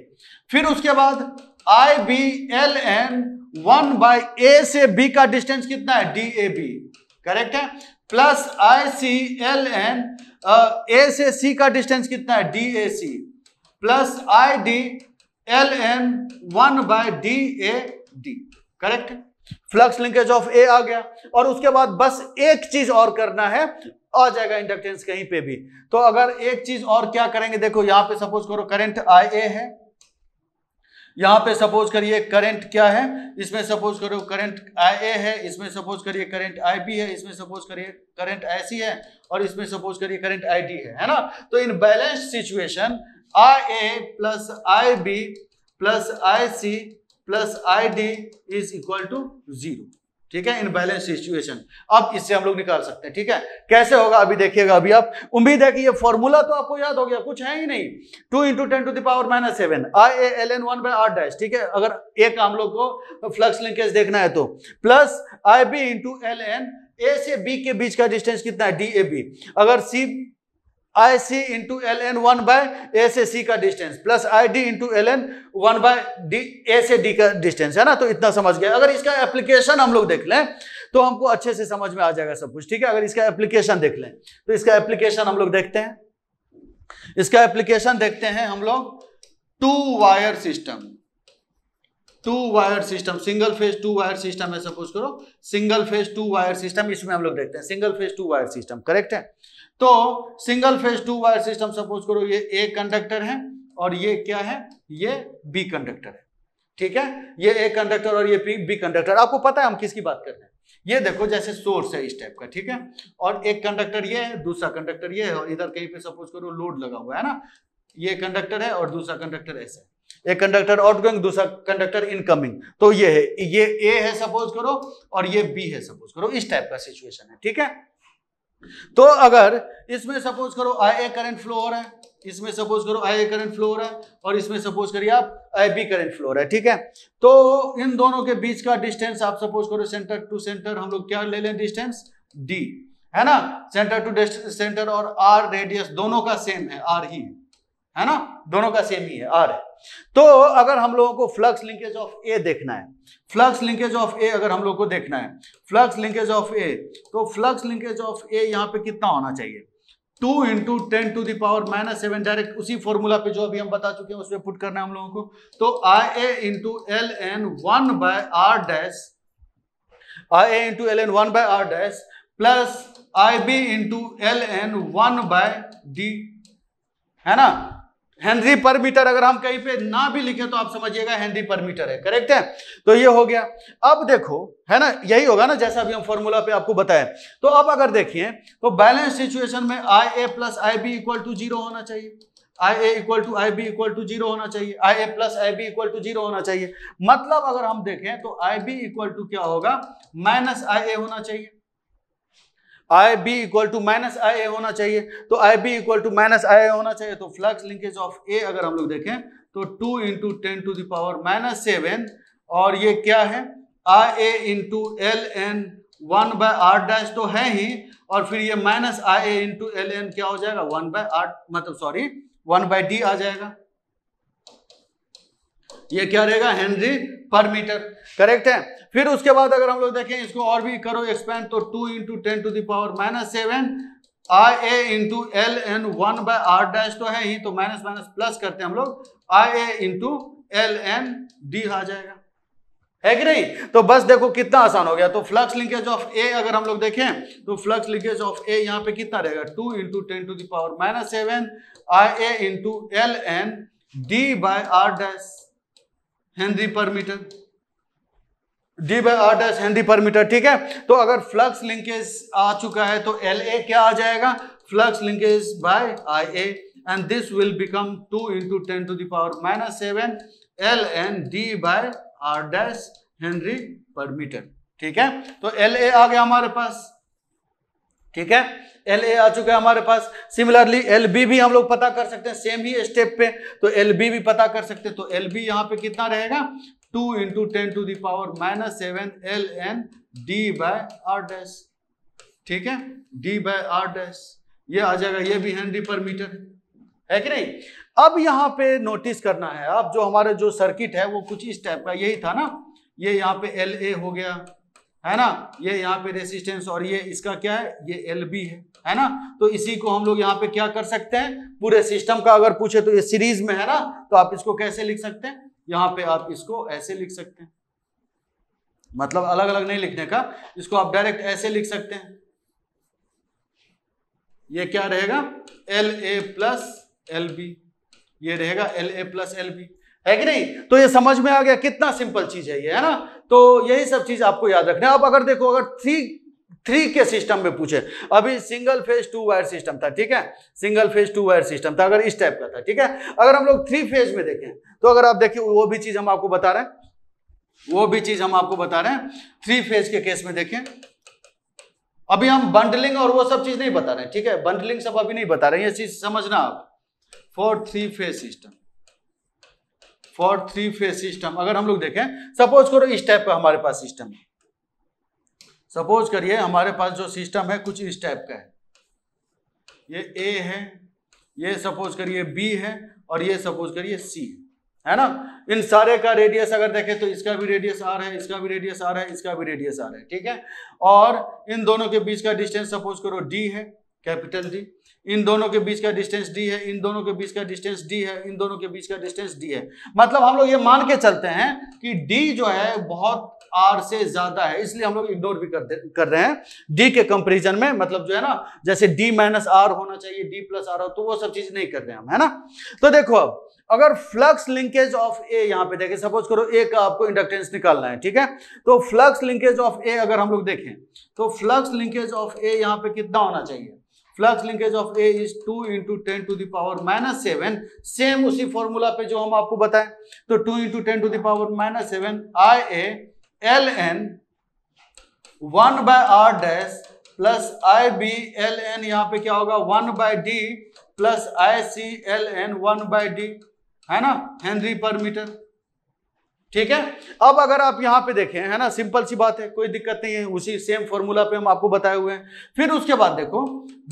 फिर उसके बाद I B L N one by A से बी का डिस्टेंस कितना है डी ए बी करेक्ट है plus I C L N A से सी का डिस्टेंस कितना है D A C plus I D L N one by D A D correct flux linkage of A आ गया और उसके बाद बस एक चीज और करना है आ जाएगा इंडक्टेंस कहीं पे भी तो अगर एक चीज और क्या करेंगे देखो यहां पे सपोज करो करंट आई ए है यहां पे सपोज करिए करंट क्या है इसमें सपोज करो करंट आई ए है इसमें सपोज करिए करंट आई बी है इसमें सपोज करिए करंट आई सी है और इसमें सपोज करिए करंट आई डी है है ना तो in balance situation I A plus I B plus I C plus I D is equal to zero ठीक है बैलेंस सिचुएशन अब इससे हम लोग निकाल सकते हैं ठीक है कैसे होगा अभी देखिएगा अभी आप उम्मीद है कि ये फॉर्मूला तो आपको याद हो गया कुछ है ही नहीं two into ten to the power minus seven I L N one by R dash ठीक है अगर एक हम लोग को फ्लक्स लिंकेज देखना है तो plus I B into L N A से बी के बीच का डिस्टेंस कितना है डी ए बी अगर C I C into L N one by A से सी का distance plus I D into L N one by D A से डी का डिस्टेंस है ना तो इतना समझ गया अगर इसका एप्लीकेशन हम लोग देख लें तो हमको अच्छे से समझ में आ जाएगा सब कुछ ठीक है अगर इसका एप्लीकेशन देख लें तो इसका एप्लीकेशन हम लोग देखते हैं इसका एप्लीकेशन देखते हैं हम लोग two wire system two wire system single phase two wire system है सपोज करो single phase two wire system इसमें हम लोग देखते हैं single phase two wire system correct है तो single phase two wire system suppose करो ये ए कंडक्टर है और ये क्या है ये बी कंडक्टर है ठीक है ये ए कंडक्टर और ये बी कंडक्टर आपको पता है हम किसकी बात कर रहे हैं ये देखो जैसे सोर्स है इस टाइप का ठीक है और एक कंडक्टर ये है दूसरा कंडक्टर ये है और इधर कहीं पे सपोज करो लोड लगा हुआ है ना ये कंडक्टर है और दूसरा कंडक्टर ऐसा है एक कंडक्टर आउट गोइंग दूसरा कंडक्टर इनकमिंग तो ये है ये ए है सपोज करो और ये बी है सपोज करो इस टाइप का सिचुएशन है ठीक है तो अगर इसमें सपोज करो आई ए करंट फ्लो हो रहा है इसमें सपोज करो आई ए करंट फ्लो हो रहा है और इसमें सपोज करिए आप आई बी करंट फ्लो हो रहा है ठीक है तो इन दोनों के बीच का डिस्टेंस आप सपोज करो सेंटर टू सेंटर हम लोग क्या ले लें डिस्टेंस डी है ना सेंटर टू सेंटर और आर रेडियस दोनों का सेम है आर ही है ना दोनों का सेम ही है आर है तो अगर हम लोगों को फ्लक्स लिंकेज ऑफ ए देखना है फ्लक्स लिंकेज ऑफ ए अगर हम लोग को देखना है फ्लक्स लिंकेज ऑफ ए तो फ्लक्स लिंकेज ऑफ ए यहाँ पे कितना होना चाहिए two into ten to the power minus seven direct उसी फॉर्मूला पे जो अभी हम बता चुके हैं उसमें पुट करना है हम लोगों को तो I A into L N one by R dash I A into L N one by R dash plus I B into L N one by D है ना हेनरी पर मीटर अगर हम कहीं पे ना भी लिखे तो आप समझिएगा हेनरी पर मीटर है करेक्ट है तो ये हो गया अब देखो है ना यही होगा ना जैसा अभी हम फॉर्मूला पे आपको बताए तो अब अगर देखिए तो बैलेंस सिचुएशन में I A plus I B equal to zero होना चाहिए I A equal to I B equal to zero होना चाहिए I A plus I B equal to zero होना चाहिए मतलब अगर हम देखें तो आई बी इक्वल टू क्या होगा माइनस आई ए होना चाहिए I B equal to minus I A होना चाहिए तो I B equal to minus I A होना चाहिए तो फ्लक्स लिंकेज ऑफ ए अगर हम लोग देखें तो two into ten to the power minus seven और ये क्या है I A into L N one by R dash तो है ही और फिर ये minus I A into L N क्या हो जाएगा वन बाय आर मतलब सॉरी वन बाय डी आ जाएगा ये क्या रहेगा हेनरी पर मीटर करेक्ट है फिर उसके बाद अगर हम लोग देखें इसको और भी करो एक्सपेंड तो two into ten to the power minus seven I A into L N one by R dash तो है ही तो माइनस माइनस प्लस करते हैं हम लोग I A into L N D आ जाएगा है कि नहीं तो बस देखो कितना आसान हो गया तो फ्लक्स लिंकेज ऑफ ए अगर हम लोग देखें तो फ्लक्स लिंकेज ऑफ ए यहाँ पे कितना रहेगा two into ten to the power minus seven I A into L N D by R dash henry per metre D by R dash henry per metre ठीक है तो अगर फ्लक्स लिंकेज आ चुका है तो एल ए क्या आ जाएगा flux linkage by I A and this will become two into ten to the power minus seven L N D by R dash henry per metre ठीक है तो एल ए आ गया हमारे पास ठीक है एल ए आ चुका है हमारे पास सिमिलरली एल बी भी हम लोग पता कर सकते हैं सेम ही स्टेप पे तो एल बी भी पता कर सकते हैं तो एल बी यहाँ पे कितना रहेगा two into ten to the power minus seven L N D by R dash ठीक है डी बाय आर डैश ये आ जाएगा ये भी हेनरी पर मीटर है कि नहीं अब यहाँ पे नोटिस करना है अब जो हमारे जो सर्किट है वो कुछ इस टाइप का यही था ना ये यहाँ पे एल ए हो गया है ना ये यहाँ पे रेसिस्टेंस और ये इसका क्या है ये एल बी है है ना तो इसी को हम लोग यहाँ पे क्या कर सकते हैं पूरे सिस्टम का अगर पूछे तो ये सीरीज में है ना तो आप इसको कैसे लिख सकते हैं यहाँ पे आप इसको ऐसे लिख सकते हैं मतलब अलग अलग नहीं लिखने का इसको आप डायरेक्ट ऐसे लिख सकते हैं ये क्या रहेगा L A plus L B ये रहेगा L A plus L B है कि नहीं तो ये समझ में आ गया कितना सिंपल चीज है ये है ना तो यही सब चीज आपको याद रखना आप अगर देखो अगर थ्री थ्री के सिस्टम में पूछे अभी single phase two wire system था ठीक है single phase two wire system था अगर इस टाइप का था ठीक है अगर हम लोग थ्री फेज में देखें तो अगर आप देखिए वो भी चीज हम आपको बता रहे हैं वो भी चीज हम आपको बता रहे हैं थ्री फेज के केस में देखें अभी हम बंडलिंग और वो सब चीज नहीं बता रहे हैं ठीक है बंडलिंग सब अभी नहीं बता रहे ये चीज समझना आप for three phase system for three phase system अगर हम लोग देखें सपोज करो इस टाइप का हमारे पास सिस्टम है सपोज करिए हमारे पास जो सिस्टम है कुछ इस टाइप का है ये ए है ये सपोज करिए बी है और ये सपोज करिए सी है है ना इन सारे का रेडियस अगर देखें तो इसका भी रेडियस आर है इसका भी रेडियस आर है इसका भी रेडियस आर है ठीक है और इन दोनों के बीच का डिस्टेंस सपोज करो डी है कैपिटल डी इन दोनों के बीच का डिस्टेंस डी है इन दोनों के बीच का डिस्टेंस डी है इन दोनों के बीच का डिस्टेंस डी है मतलब हम लोग ये मान के चलते हैं कि डी जो है बहुत आर से ज्यादा है इसलिए हम लोग इग्नोर भी कर रहे हैं डी के कंपेरिजन में मतलब जो है ना जैसे डी माइनस आर होना चाहिए डी प्लस आर हो तो वो सब चीज नहीं कर रहे हैं हम है ना तो देखो अब अगर फ्लक्स लिंकेज ऑफ ए यहां पे देखें सपोज करो ए का आपको इंडक्टेंस निकालना है ठीक है तो फ्लक्स लिंकेज ऑफ ए अगर हम लोग देखें तो फ्लक्स लिंकेज ऑफ ए यहां पे कितना होना चाहिए flux linkage of A is two into ten to the power minus seven same उसी फॉर्मूला पे जो हम आपको बताएं तो two into ten to the power minus seven I A L N one by R dash plus I B L N यहाँ पे क्या होगा one by D plus I C L N one by D है ना Henry per metre ठीक है अब अगर आप यहां पे देखें है ना सिंपल सी बात है कोई दिक्कत नहीं है उसी सेम फॉर्मूला पे हम आपको बताए हुए हैं फिर उसके बाद देखो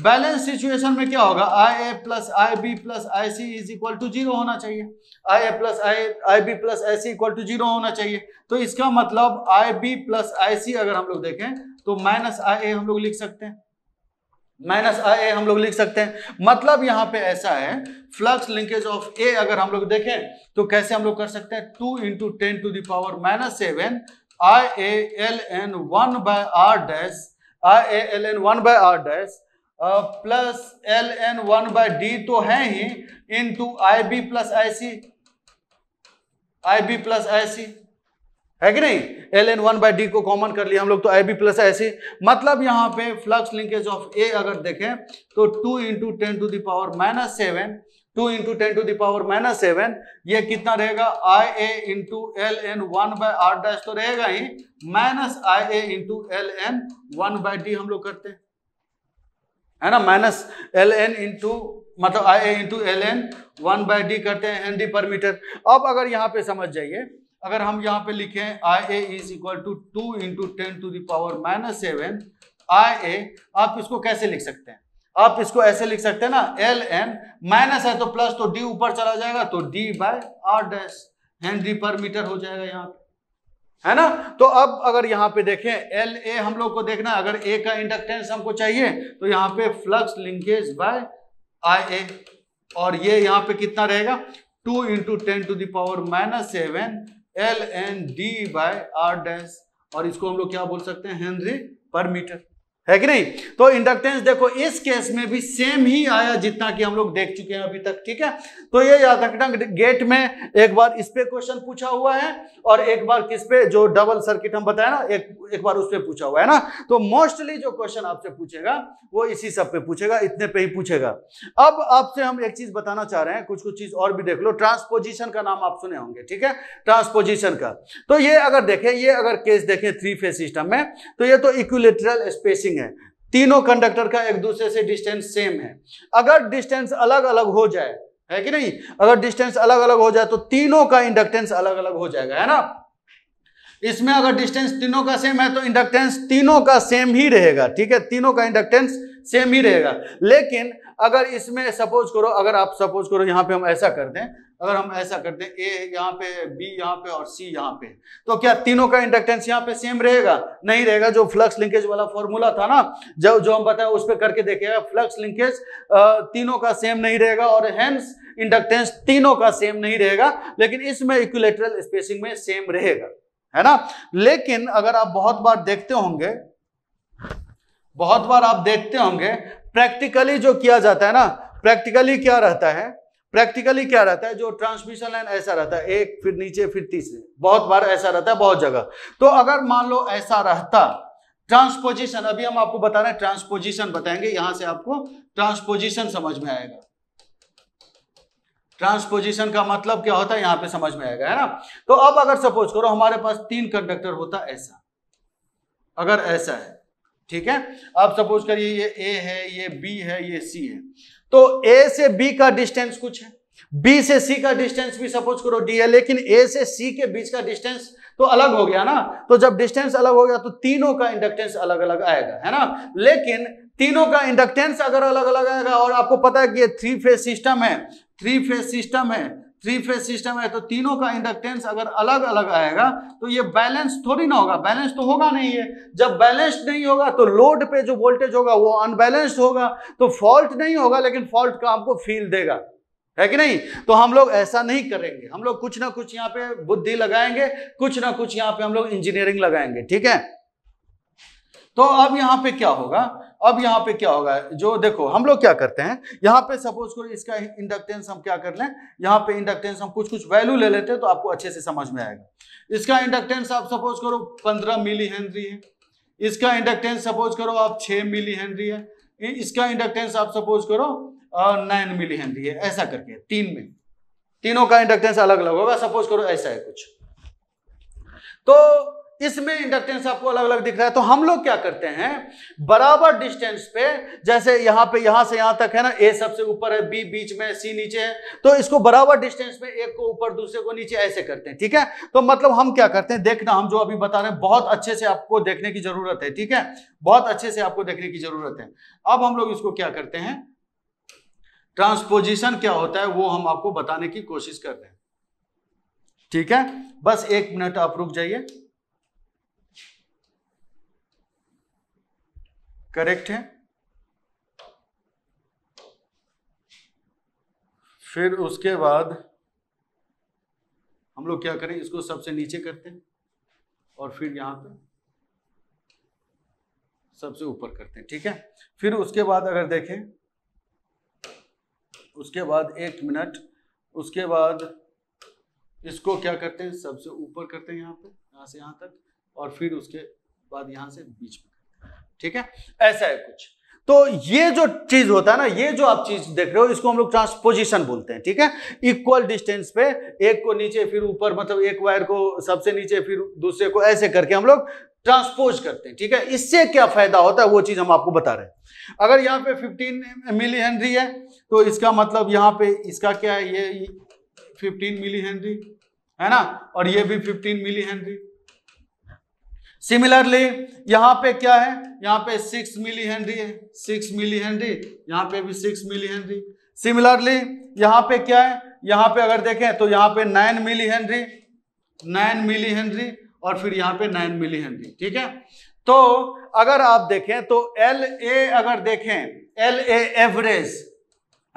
बैलेंस सिचुएशन में क्या होगा I A plus I B plus I C is equal to zero होना चाहिए I A plus I I B plus I C equal to zero होना चाहिए तो इसका मतलब आई बी प्लस आई सी अगर हम लोग देखें तो माइनस आई ए हम लोग लिख सकते हैं माइनस अ ए हम लोग लिख सकते हैं मतलब यहां पे ऐसा है फ्लक्स लिंकेज ऑफ ए अगर हम लोग देखें तो कैसे हम लोग कर सकते हैं two into ten to the power minus seven I A L N one by R dash I A L N one by R dash plus L N one by D तो है ही into I B plus I C I B plus I C है कि नहीं L N one by D को common कर लिया हम लोग तो आई बी प्लस ऐसे मतलब यहाँ पे फ्लक्स लिंकेज ऑफ ए अगर देखें तो two into ten to the power minus seven two into ten to the power minus seven ये कितना रहेगा I A into L N one by R dash तो रहेगा ही minus I A into L N one by D हम लोग करते हैं है ना माइनस एल एन इंटू मतलब I A into L N one by D करते हैं एन डी पर मीटर अब अगर यहाँ पे समझ जाइए अगर हम यहाँ पे लिखें I A is equal to two into ten to the power minus seven I A आप इसको कैसे लिख सकते हैं आप इसको ऐसे लिख सकते हैं ना एल एन माइनस है तो प्लस तो डी ऊपर चला जाएगा तो D by R dash henry per metre हो जाएगा यहाँ पे है ना तो अब अगर यहाँ पे देखें एल ए हम लोग को देखना अगर ए का इंडक्टेंस हमको चाहिए तो यहाँ पे flux linkage by I A और ये यहाँ पे कितना रहेगा two into ten to the power minus seven L N D by R dash और इसको हम लोग क्या बोल सकते हैं हेनरी पर मीटर है कि नहीं तो इंडक्टेंस देखो इस केस में भी सेम ही आया जितना कि हम लोग देख चुके हैं अभी तक ठीक है तो ये याद रखना गेट में एक बार इस पे क्वेश्चन पूछा हुआ है और एक बार किस पे जो डबल सर्किट हम बताया ना एक एक बार उस पे पूछा हुआ है ना तो मोस्टली जो क्वेश्चन आपसे पूछेगा वो इसी सब पे पूछेगा इतने पे ही पूछेगा अब आपसे हम एक चीज बताना चाह रहे हैं कुछ कुछ चीज और भी देख लो ट्रांसपोजिशन का नाम आप सुने होंगे ठीक है ट्रांसपोजिशन का तो ये अगर देखें ये अगर केस देखें थ्री फेज सिस्टम में तो ये तो इक्विलेटरल स्पेसिंग फेसिंग है तीनों कंडक्टर का एक दूसरे से डिस्टेंस सेम है अगर डिस्टेंस अलग अलग हो जाए है कि नहीं अगर डिस्टेंस अलग अलग हो जाए तो तीनों का इंडक्टेंस अलग अलग हो जाएगा है ना इसमें अगर डिस्टेंस तीनों का सेम है तो इंडक्टेंस तीनों का सेम ही रहेगा ठीक है तीनों का इंडक्टेंस सेम ही रहेगा लेकिन अगर इसमें सपोज करो अगर आप सपोज करो यहाँ पे हम ऐसा कर दें अगर हम ऐसा कर दें ए यहाँ पे बी यहाँ पे और सी यहाँ पे तो क्या तीनों का इंडक्टेंस यहाँ पे सेम रहेगा नहीं रहेगा जो फ्लक्स लिंकेज वाला फॉर्मूला था ना जो जो हम बताए उस पर करके देखेगा फ्लक्स लिंकेज तीनों का सेम नहीं रहेगा और हैंस इंडक्टेंस तीनों का सेम नहीं रहेगा लेकिन इसमें इक्विलेटरल स्पेसिंग में सेम रहेगा है ना लेकिन अगर आप बहुत बार देखते होंगे बहुत बार आप देखते होंगे प्रैक्टिकली जो किया जाता है ना प्रैक्टिकली क्या रहता है प्रैक्टिकली क्या रहता है जो ट्रांसमिशन लाइन ऐसा रहता है एक फिर नीचे फिर तीसरे बहुत बार ऐसा रहता है बहुत जगह तो अगर मान लो ऐसा रहता ट्रांसपोजिशन अभी हम आपको बता रहे हैं ट्रांसपोजिशन बताएंगे यहां से आपको ट्रांसपोजिशन समझ में आएगा ट्रांसपोजिशन का मतलब क्या होता है यहां पे समझ में आएगा है ना तो अब अगर सपोज करो हमारे पास तीन कंडक्टर होता ऐसा अगर ऐसा है ठीक है अब सपोज करिए ये ए है ये बी है ये सी है तो ए से बी का डिस्टेंस कुछ है बी से सी का डिस्टेंस भी सपोज करो डी है लेकिन ए से सी के बीच का डिस्टेंस तो अलग हो गया ना तो जब डिस्टेंस अलग हो गया तो तीनों का इंडक्टेंस अलग अलग आएगा है ना लेकिन तीनों का इंडक्टेंस अगर अलग अलग आएगा और आपको पता है कि ये थ्री फेज सिस्टम है थ्री फेज सिस्टम है थ्री फेज सिस्टम है तो तीनों का इंडक्टेंस अगर अलग अलग आएगा तो ये बैलेंस थोड़ी ना होगा बैलेंस तो होगा नहीं है जब बैलेंस नहीं होगा तो लोड पे जो वोल्टेज होगा वो अनबैलेंस होगा तो फॉल्ट नहीं होगा लेकिन फॉल्ट का आपको फील देगा है कि नहीं तो हम लोग ऐसा नहीं करेंगे हम लोग कुछ ना कुछ यहाँ पे बुद्धि लगाएंगे कुछ ना कुछ यहाँ पे हम लोग इंजीनियरिंग लगाएंगे ठीक है तो अब यहाँ पे क्या होगा अब यहाँ पे क्या होगा जो देखो हम लोग क्या करते हैं यहाँ पे सपोज करो इसका इंडक्टेंस हम क्या कर लें यहाँ पे इंडक्टेंस हम कुछ कुछ वैल्यू ले लेते हैं तो आपको अच्छे से समझ में आएगा इसका इंडक्टेंस आप सपोज करो पंद्रह मिली हेनरी है इसका इंडक्टेंस सपोज करो आप छः मिली हेनरी है इसका इंडक्टेंस आप सपोज करो नाइन मिली हेनरी है ऐसा करके तीन में तीनों का इंडक्टेंस अलग अलग होगा सपोज करो ऐसा है कुछ तो इसमें इंडक्टेंस आपको अलग अलग दिख रहा है तो हम लोग क्या करते हैं बराबर डिस्टेंस पे जैसे यहां पे यहां से यहां तक है ना ए सबसे ऊपर है बी बीच में सी नीचे है तो इसको बराबर डिस्टेंस पे एक को ऊपर दूसरे को नीचे ऐसे करते हैं ठीक है तो मतलब हम क्या करते हैं देखना हम जो अभी बता रहे हैं बहुत अच्छे से आपको देखने की जरूरत है ठीक है बहुत अच्छे से आपको देखने की जरूरत है अब हम लोग इसको क्या करते हैं ट्रांसपोजिशन क्या होता है वो हम आपको बताने की कोशिश कर रहे हैं ठीक है बस एक मिनट आप रुक जाइए करेक्ट है फिर उसके बाद हम लोग क्या करें इसको सबसे नीचे करते हैं और फिर यहां पर सबसे ऊपर करते हैं ठीक है फिर उसके बाद अगर देखें उसके बाद एक मिनट उसके बाद इसको क्या करते हैं सबसे ऊपर करते हैं यहां पे यहां से यहां तक और फिर उसके बाद यहां से बीच में ठीक है ऐसा है कुछ तो ये जो चीज होता है ना ये जो आप चीज देख रहे हो इसको हम लोग ट्रांसपोजिशन बोलते हैं ठीक है इक्वल डिस्टेंस पे एक को नीचे फिर ऊपर मतलब एक वायर को सबसे नीचे फिर दूसरे को ऐसे करके हम लोग ट्रांसपोज करते हैं ठीक है इससे क्या फायदा होता है वो चीज हम आपको बता रहे हैं अगर यहाँ पे 15 मिली हेनरी है तो इसका मतलब यहाँ पे इसका क्या है ये 15 मिली हेनरी है ना और ये भी 15 मिली हेनरी सिमिलरली यहाँ पे क्या है यहाँ पे सिक्स मिली हेनरी है सिक्स मिली हेनरी यहाँ पे भी सिक्स मिली हेनरी सिमिलरली यहाँ पे क्या है यहाँ पे अगर देखें तो यहाँ पे nine milli henry nine milli henry और फिर यहाँ पे नाइन मिली हेनरी ठीक है तो अगर आप देखें तो एल ए अगर देखें एल ए एवरेज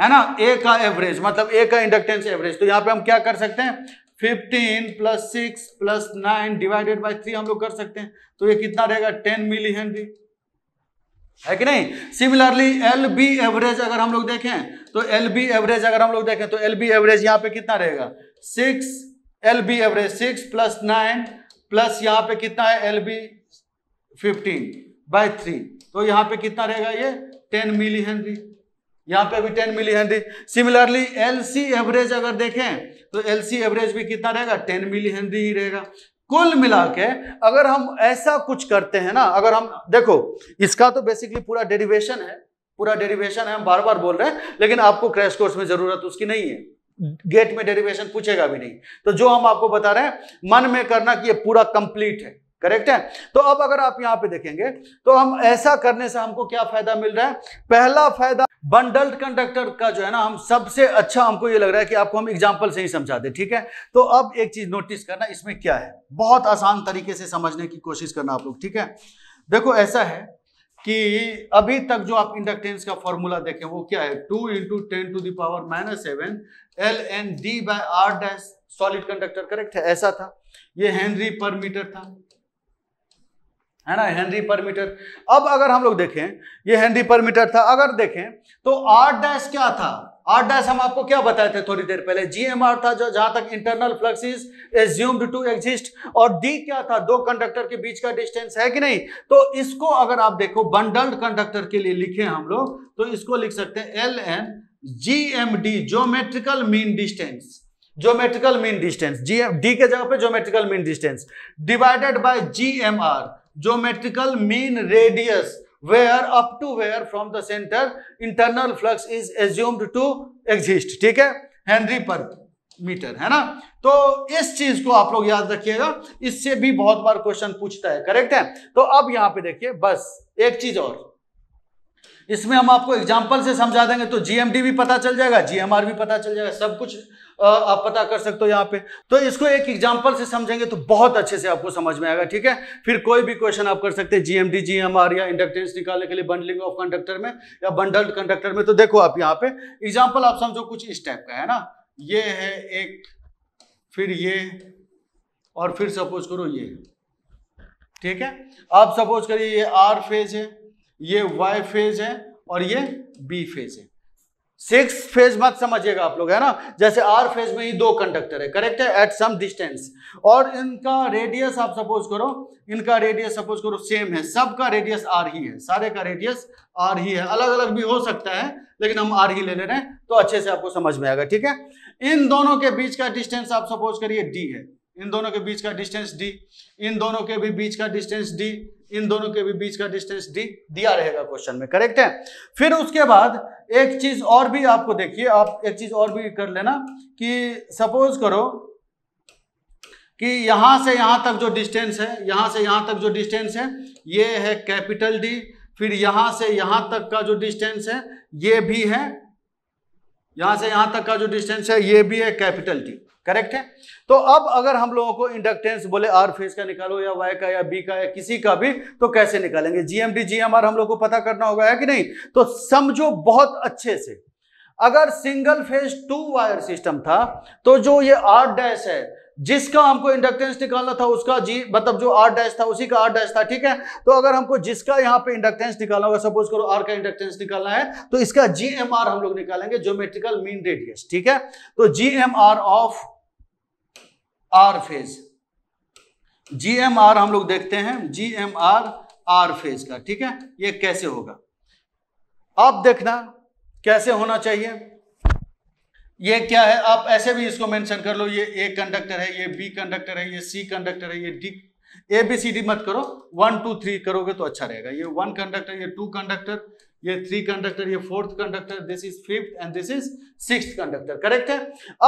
है ना ए का एवरेज मतलब ए का इंडक्टेंस एवरेज तो यहाँ पे हम क्या कर सकते हैं fifteen plus six plus nine divided by three हम लोग कर सकते हैं तो ये कितना रहेगा टेन मिली हेनरी है कि नहीं सिमिलरली एल बी एवरेज अगर हम लोग देखें तो एल बी एवरेज अगर हम लोग देखें तो एल बी एवरेज यहाँ पे कितना रहेगा six L B average six plus nine plus यहाँ पे कितना है L B fifteen by three तो यहाँ पे कितना रहेगा ये टेन मिली हेनरी यहाँ पे भी ten milli henry similarly L C average अगर देखें तो एल एवरेज भी कितना रहेगा टेन मिली हेनरी ही रहेगा कुल मिला के अगर हम ऐसा कुछ करते हैं ना अगर हम देखो इसका तो बेसिकली पूरा डेरिवेशन है पूरा डेरिवेशन है हम बार बार बोल रहे हैं लेकिन आपको क्रैश कोर्स में जरूरत उसकी नहीं है गेट में डेरिवेशन पूछेगा भी नहीं तो जो हम आपको बता रहे हैं मन में करना कि ये पूरा कंप्लीट है करेक्ट है तो अब अगर आप यहां पे देखेंगे तो हम ऐसा करने से हमको क्या फायदा मिल रहा है पहला फायदा बंडल्ड कंडक्टर का जो है ना हम सबसे अच्छा हमको ये लग रहा है कि आपको हम एग्जांपल से ही समझा दे ठीक है तो अब एक चीज नोटिस करना इसमें क्या है बहुत आसान तरीके से समझने की कोशिश करना आप लोग ठीक है देखो ऐसा है कि अभी तक जो आप इंडक्टेंस का फॉर्मूला देखें वो क्या है two into ten to the power minus seven L N D by R dash solid conductor correct है ऐसा था ये हेनरी पर मीटर था है ना हेनरी पर मीटर अब अगर हम लोग देखें ये हेनरी पर मीटर था अगर देखें तो आर डैश क्या था आर डैश हम आपको क्या बताए थे थोड़ी देर पहले जीएमआर था जो जहां तक internal flux assumed to exist और डी क्या था दो कंडक्टर के बीच का डिस्टेंस है कि नहीं तो इसको अगर आप देखो बंडल्ड कंडक्टर के लिए लिखे हम लोग तो इसको लिख सकते हैं L N G M D geometrical mean distance geometrical mean distance G M D के जगह पे geometrical mean distance divided by G M R geometrical mean radius where up to where from the centre internal flux is assumed to exist ठीक है Henry per metre है ना तो इस चीज को आप लोग याद रखिएगा इससे भी बहुत बार क्वेश्चन पूछता है करेक्ट है तो अब यहां पे देखिए बस एक चीज और इसमें हम आपको एग्जाम्पल से समझा देंगे तो जीएमडी भी पता चल जाएगा जीएमआर भी पता चल जाएगा सब कुछ आप पता कर सकते हो यहाँ पे तो इसको एक एग्जाम्पल से समझेंगे तो बहुत अच्छे से आपको समझ में आएगा ठीक है फिर कोई भी क्वेश्चन आप कर सकते हैं जीएमडी जीएमआर या इंडक्टेंस निकालने के लिए बंडलिंग ऑफ कंडक्टर में या बंडल्ड कंडक्टर में तो देखो आप यहाँ पे एग्जाम्पल आप समझो कुछ इस टाइप का है ना ये है एक फिर ये और फिर सपोज करो ये ठीक है आप सपोज करिए ये आर फेज है ये वाई फेज है और ये बी फेज है सिक्स फेज मत समझिएगा आप लोग है ना जैसे आर फेज में ही दो कंडक्टर है करेक्ट है एट सम डिस्टेंस और इनका रेडियस आप सपोज करो इनका रेडियस सपोज करो सेम है सबका रेडियस आर ही है सारे का रेडियस आर ही है अलग अलग भी हो सकता है लेकिन हम आर ही ले ले रहे हैं तो अच्छे से आपको समझ में आएगा ठीक है इन दोनों के बीच का डिस्टेंस आप सपोज करिए डी है इन दोनों के बीच का डिस्टेंस डी इन दोनों के भी बीच का डिस्टेंस डी इन दोनों के भी बीच का डिस्टेंस डी दिया रहेगा क्वेश्चन में करेक्ट है फिर उसके बाद एक चीज और भी आपको देखिए आप एक चीज और भी कर लेना कि सपोज करो कि यहां से यहां तक जो डिस्टेंस है यहां से यहां तक जो डिस्टेंस है ये है कैपिटल डी फिर यहां से यहां तक का जो डिस्टेंस है ये भी है यहां से यहां तक का जो डिस्टेंस है ये भी है कैपिटल डी करेक्ट है तो अब अगर हम लोगों को इंडक्टेंस बोले आर फेज का निकालो या वाई का या बी का या किसी का भी तो कैसे निकालेंगे जीएमडी जीएमआर हम लोग को पता करना होगा है कि नहीं तो समझो बहुत अच्छे से अगर single phase two wire system था तो जो ये आर डैश है जिसका हमको इंडक्टेंस निकालना था उसका जी मतलब जो आर डैश था उसी का आर डैश था ठीक है तो अगर हमको जिसका यहाँ पे इंडक्टेंस निकालना होगा सपोज करो आर का इंडक्टेंस निकालना है तो इसका जीएमआर हम लोग निकालेंगे ज्योमेट्रिकल मीन रेडियस ठीक है तो GMR of R phase G M R हम लोग देखते हैं G M R R phase का ठीक है ये कैसे होगा आप देखना कैसे होना चाहिए ये क्या है आप ऐसे भी इसको मेंशन कर लो ये ए कंडक्टर है ये बी कंडक्टर है ये सी कंडक्टर है ये D A B C D मत करो वन टू थ्री करोगे तो अच्छा रहेगा ये वन कंडक्टर ये टू कंडक्टर ये थ्री कंडक्टर ये fourth conductor this is fifth and this is six conductor correct है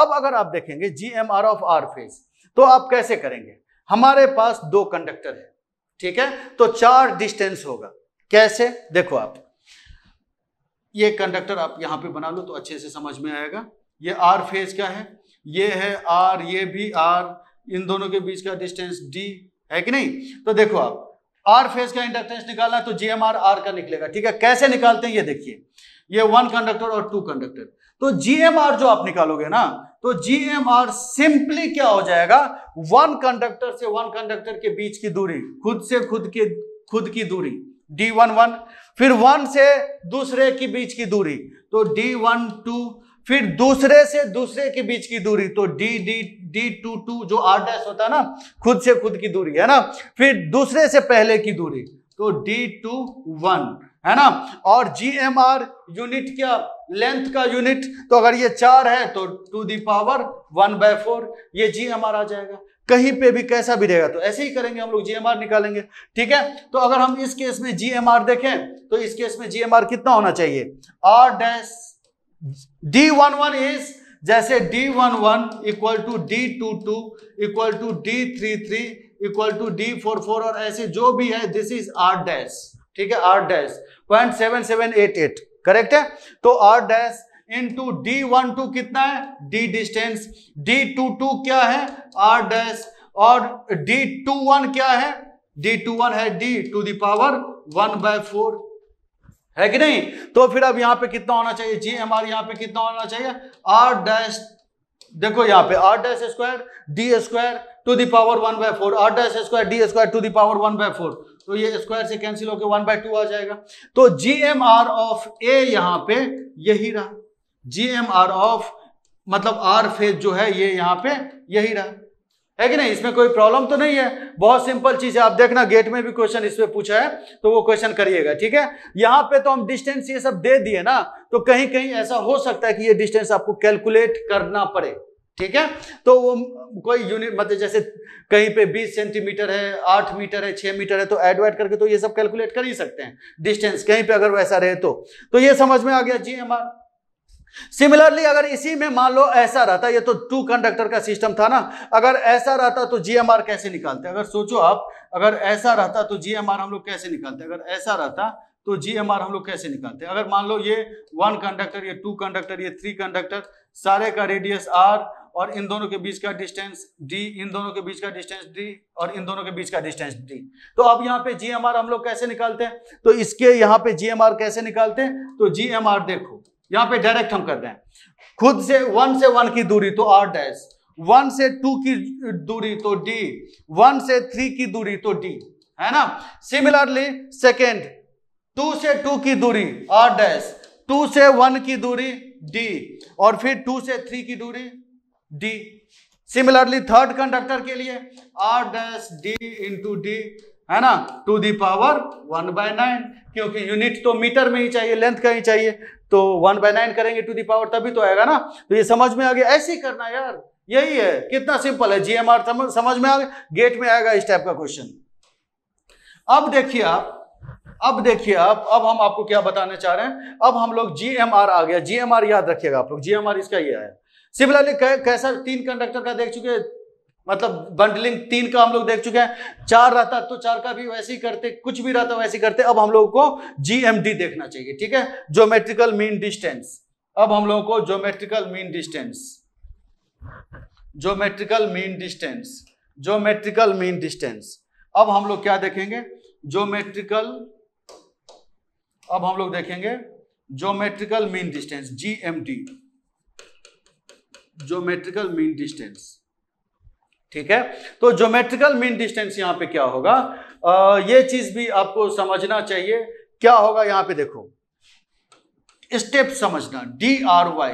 अब अगर आप देखेंगे G M R of R phase तो आप कैसे करेंगे हमारे पास दो कंडक्टर है ठीक है तो चार डिस्टेंस होगा कैसे देखो आप ये कंडक्टर आप यहां पे बना लो तो अच्छे से समझ में आएगा ये आर फेज क्या है ये है आर ये भी आर इन दोनों के बीच का डिस्टेंस डी है कि नहीं तो देखो आप आर फेज का इंडक्टेंस निकालना है तो जी एम आर आर का निकलेगा ठीक है कैसे निकालते हैं ये देखिए ये वन कंडक्टर और टू कंडक्टर तो जीएमआर जो आप निकालोगे ना तो जीएमआर सिंपली क्या हो जाएगा वन कंडक्टर से वन कंडक्टर के बीच की दूरी खुद से खुद के खुद की दूरी डी वन वन फिर वन से दूसरे के बीच की दूरी तो डी वन टू फिर दूसरे से दूसरे के बीच की दूरी तो D D D two two जो आर डैश होता है ना खुद से खुद की दूरी है ना फिर दूसरे से पहले की दूरी तो डी टू वन है ना और जी एम आर यूनिट क्या लेंथ का यूनिट तो अगर ये चार है तो to the power one by four ये जी एम आर आ जाएगा कहीं पे भी कैसा भी रहेगा तो ऐसे ही करेंगे हम लोग जीएमआर निकालेंगे ठीक है तो अगर हम इस केस में आर देखें तो इस केस में आर कितना होना चाहिए R dash D one one is जैसे D one one equal to D two two equal to D three three equal to D four four और ऐसे जो भी है दिस इज आर डैश ठीक है R dash point seven seven eight eight correct है तो R dash into D one two कितना है D distance D two two क्या है आर डैश और डी टू वन क्या है डी टू वन है D to the power one by four है कि नहीं तो फिर अब यहाँ पे कितना होना चाहिए जी एम आर यहाँ पे कितना होना चाहिए आर डैश देखो यहाँ पे R dash square D square to the power one by four R dash square D square to the power one by four तो ये स्क्वायर से कैंसिल होकर वन बाय टू आ जाएगा तो G M R of A यहाँ पे यही रहा जी एम आर ऑफ मतलब आर फेज जो है ये यहाँ पे यही रहा है कि नहीं इसमें कोई प्रॉब्लम तो नहीं है बहुत सिंपल चीज है आप देखना गेट में भी क्वेश्चन इसमें पूछा है तो वो क्वेश्चन करिएगा ठीक है यहाँ पे तो हम डिस्टेंस ये सब दे दिए ना तो कहीं कहीं ऐसा हो सकता है कि ये डिस्टेंस आपको कैलकुलेट करना पड़े ठीक है तो वो कोई यूनिट मतलब जैसे कहीं पे 20 सेंटीमीटर है 8 मीटर है 6 मीटर है तो एड वाइड करके तो ये सब कैलकुलेट कर ही सकते हैं डिस्टेंस कहीं पे अगर वैसा रहे तो तो ये समझ में आ गया जी एम सिमिलरली अगर इसी में मान लो ऐसा रहता ये तो टू कंडक्टर का सिस्टम था ना अगर ऐसा रहता तो जी कैसे निकालते अगर सोचो आप अगर ऐसा रहता तो जी हम लोग कैसे निकालते अगर ऐसा रहता तो जीएमआर हम लोग कैसे निकालते अगर मान लो ये वन कंडक्टर ये टू कंडक्टर ये थ्री कंडक्टर सारे का रेडियस आर और इन दोनों के बीच का डिस्टेंस डी इन दोनों के बीच का डिस्टेंस डी और इन दोनों के बीच का डिस्टेंस डी तो अब यहाँ पे जी हम लोग कैसे निकालते हैं तो इसके यहाँ पे जी कैसे निकालते हैं तो जी देखो यहाँ पे डायरेक्ट हम कर रहे हैं खुद से वन से वन की दूरी तो आर डैश वन से टू की दूरी तो डी वन से थ्री की दूरी तो डी है ना सिमिलरली सेकेंड टू से टू की दूरी आर डैश टू से वन की दूरी डी और फिर टू से थ्री की दूरी डी सिमिलरली थर्ड कंडक्टर के लिए R dash D into D है ना to the power one by nine क्योंकि यूनिट तो मीटर में ही चाहिए लेंथ का ही चाहिए तो वन बाय नाइन करेंगे टू दी पावर तभी तो आएगा ना तो ये समझ में आ गया ऐसे ही करना यार यही है कितना सिंपल है जीएमआर समझ में आ गया गेट में आएगा इस टाइप का क्वेश्चन अब देखिए आप अब देखिए आप अब हम आपको क्या बताने चाह रहे हैं अब हम लोग जीएमआर आ गया जीएमआर याद रखिएगा आप लोग जीएमआर इसका ये है सिमिलरली कैसा तीन कंडक्टर का देख चुके हैं मतलब बंडलिंग तीन का हम लोग देख चुके हैं चार रहता तो चार का भी वैसे ही करते कुछ भी रहता वैसे ही करते अब हम लोगों को जीएमडी देखना चाहिए ठीक है ज्योमेट्रिकल मीन डिस्टेंस अब हम लोगों को geometrical mean distance geometrical mean distance geometrical mean distance अब हम लोग क्या देखेंगे ज्योमेट्रिकल अब हम लोग देखेंगे geometrical mean distance GMD geometrical mean distance ठीक है तो ज्योमेट्रिकल मीन डिस्टेंस यहां पे क्या होगा आ, ये चीज भी आपको समझना चाहिए क्या होगा यहां पे देखो स्टेप समझना डी आर वाई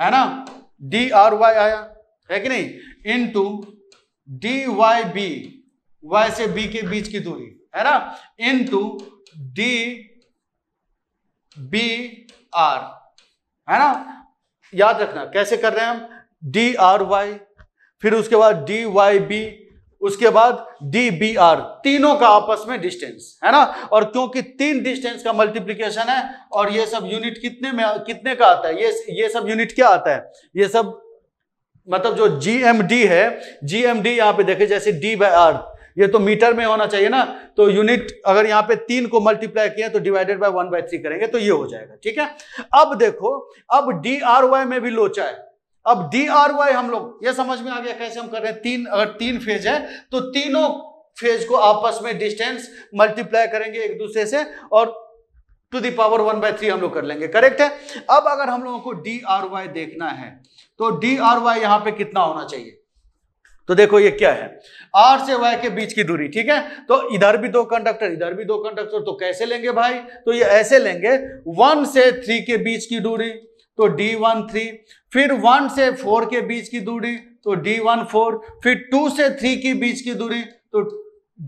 है ना डी आर वाई आया है कि नहीं into D Y B Y से बी के बीच की दूरी है ना into D B R है ना याद रखना कैसे कर रहे हैं हम डी आर वाई फिर उसके बाद डी वाई बी उसके बाद डी बी आर तीनों का आपस में डिस्टेंस है ना और क्योंकि तीन डिस्टेंस का मल्टीप्लीकेशन है और ये सब यूनिट कितने में कितने का आता है ये ये सब यूनिट क्या आता है ये सब मतलब जो जी एम डी है जी एम डी यहां पे देखे जैसे डी बाई आर ये तो मीटर में होना चाहिए ना तो यूनिट अगर यहाँ पे तीन को मल्टीप्लाई किया तो divided by one by three करेंगे तो ये हो जाएगा ठीक है अब देखो अब डी आर वाई में भी लोचा है अब डी आर वाई हम लोग ये समझ में आ गया कैसे हम कर रहे हैं तीन अगर तीन फेज है तो तीनों फेज को आपस में डिस्टेंस मल्टीप्लाई करेंगे एक दूसरे से और to the power one by three हम लोग कर लेंगे करेक्ट है अब अगर हम लोगों को डी आर वाई देखना है तो डी आर वाई यहाँ पे कितना होना चाहिए तो देखो ये क्या है आर से वाई के बीच की दूरी ठीक है तो इधर भी दो कंडक्टर इधर भी दो कंडक्टर तो कैसे लेंगे भाई तो ये ऐसे लेंगे वन से थ्री के बीच की दूरी तो डी वन थ्री फिर वन से फोर के बीच की दूरी तो डी वन फोर फिर टू से थ्री के बीच की दूरी तो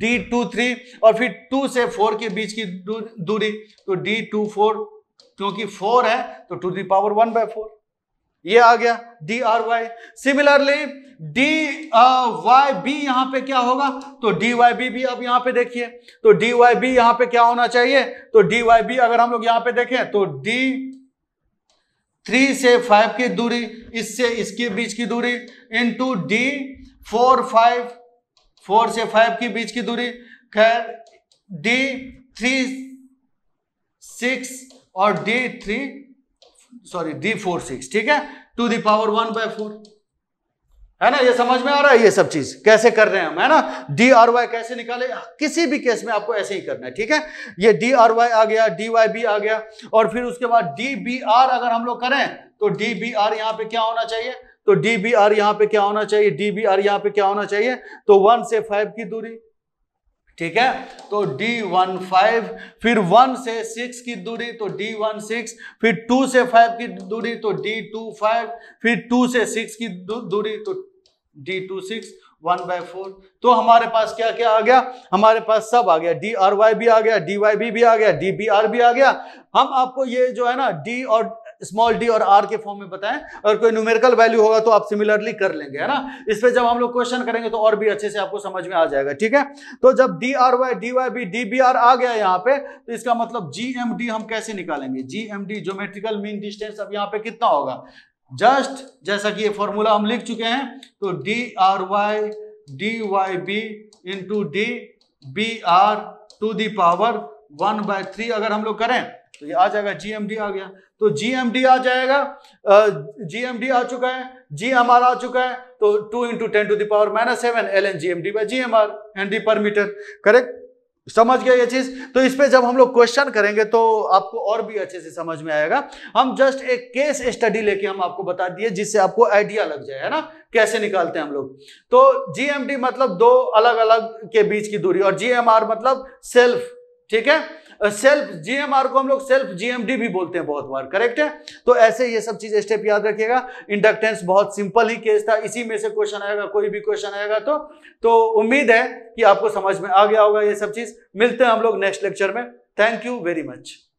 डी टू थ्री और फिर टू से फोर के बीच की दूरी तो डी टू फोर क्योंकि फोर है तो to the power one by four ये आ गया D R Y similarly D Y B यहां पे क्या होगा तो डी वाई बी भी अब यहां पे देखिए तो डी वाई बी यहां पे क्या होना चाहिए तो डी वाई बी अगर हम लोग यहां पे देखें तो डी थ्री से फाइव की दूरी इससे इसके बीच की दूरी two D four five four से फाइव के बीच की दूरी खैर डी थ्री सिक्स और D three sorry D four six ठीक है to the power one by four है ना ये समझ में आ रहा है ये सब चीज कैसे कर रहे हैं हम है ना डी आर वाई कैसे निकाले किसी भी केस में आपको ऐसे ही करना है ठीक है ये डी आर वाई आ गया डी वाई बी आ गया और फिर उसके बाद डी बी आर अगर हम लोग करें तो डी बी आर यहाँ पे क्या होना चाहिए तो डी बी आर यहाँ पे क्या होना चाहिए डी बी आर यहाँ पे क्या होना चाहिए तो वन से फाइव की दूरी ठीक है तो डी वन फाइव फिर वन से सिक्स की दूरी तो डी वन सिक्स फिर टू से फाइव की दूरी तो डी टू फाइव फिर टू से सिक्स की दूरी तो D two six one by four तो हमारे पास क्या क्या आ गया हमारे पास सब आ गया डी आर वाई भी आ गया डी वाई बी भी आ गया डी बी आर भी आ गया हम आपको ये जो है ना डी और स्मॉल डी और आर के फॉर्म में बताएं अगर कोई न्यूमेरिकल वैल्यू होगा तो आप सिमिलरली कर लेंगे है ना इस पर जब हम लोग क्वेश्चन करेंगे तो और भी अच्छे से आपको समझ में आ जाएगा ठीक है तो जब D R Y D Y B D B R आ गया यहाँ पे तो इसका मतलब जी एम डी हम कैसे निकालेंगे G M D geometrical mean distance अब यहाँ पे कितना होगा जस्ट जैसा कि ये फॉर्मूला हम लिख चुके हैं तो D R Y D Y B into D B R to the power one by three अगर हम लोग करें तो ये आ जाएगा जीएमडी आ गया तो जीएमडी आ जाएगा जीएमडी आ चुका है जी एम आर आ चुका है तो two into ten to the power minus seven L N G M D by G M R N D per metre correct समझ गए ये चीज तो इस पे जब हम लोग क्वेश्चन करेंगे तो आपको और भी अच्छे से समझ में आएगा हम जस्ट एक केस स्टडी लेके हम आपको बता दिए जिससे आपको आइडिया लग जाए है ना कैसे निकालते हैं हम लोग तो जीएमडी मतलब दो अलग अलग के बीच की दूरी और जीएमआर मतलब सेल्फ ठीक है सेल्फ जीएमआर को हम लोग सेल्फ जीएमडी भी बोलते हैं बहुत बार करेक्ट है तो ऐसे ये सब चीज स्टेप याद रखिएगा इंडक्टेंस बहुत सिंपल ही केस था इसी में से क्वेश्चन आएगा कोई भी क्वेश्चन आएगा तो तो उम्मीद है कि आपको समझ में आ गया होगा ये सब चीज मिलते हैं हम लोग नेक्स्ट लेक्चर में थैंक यू वेरी मच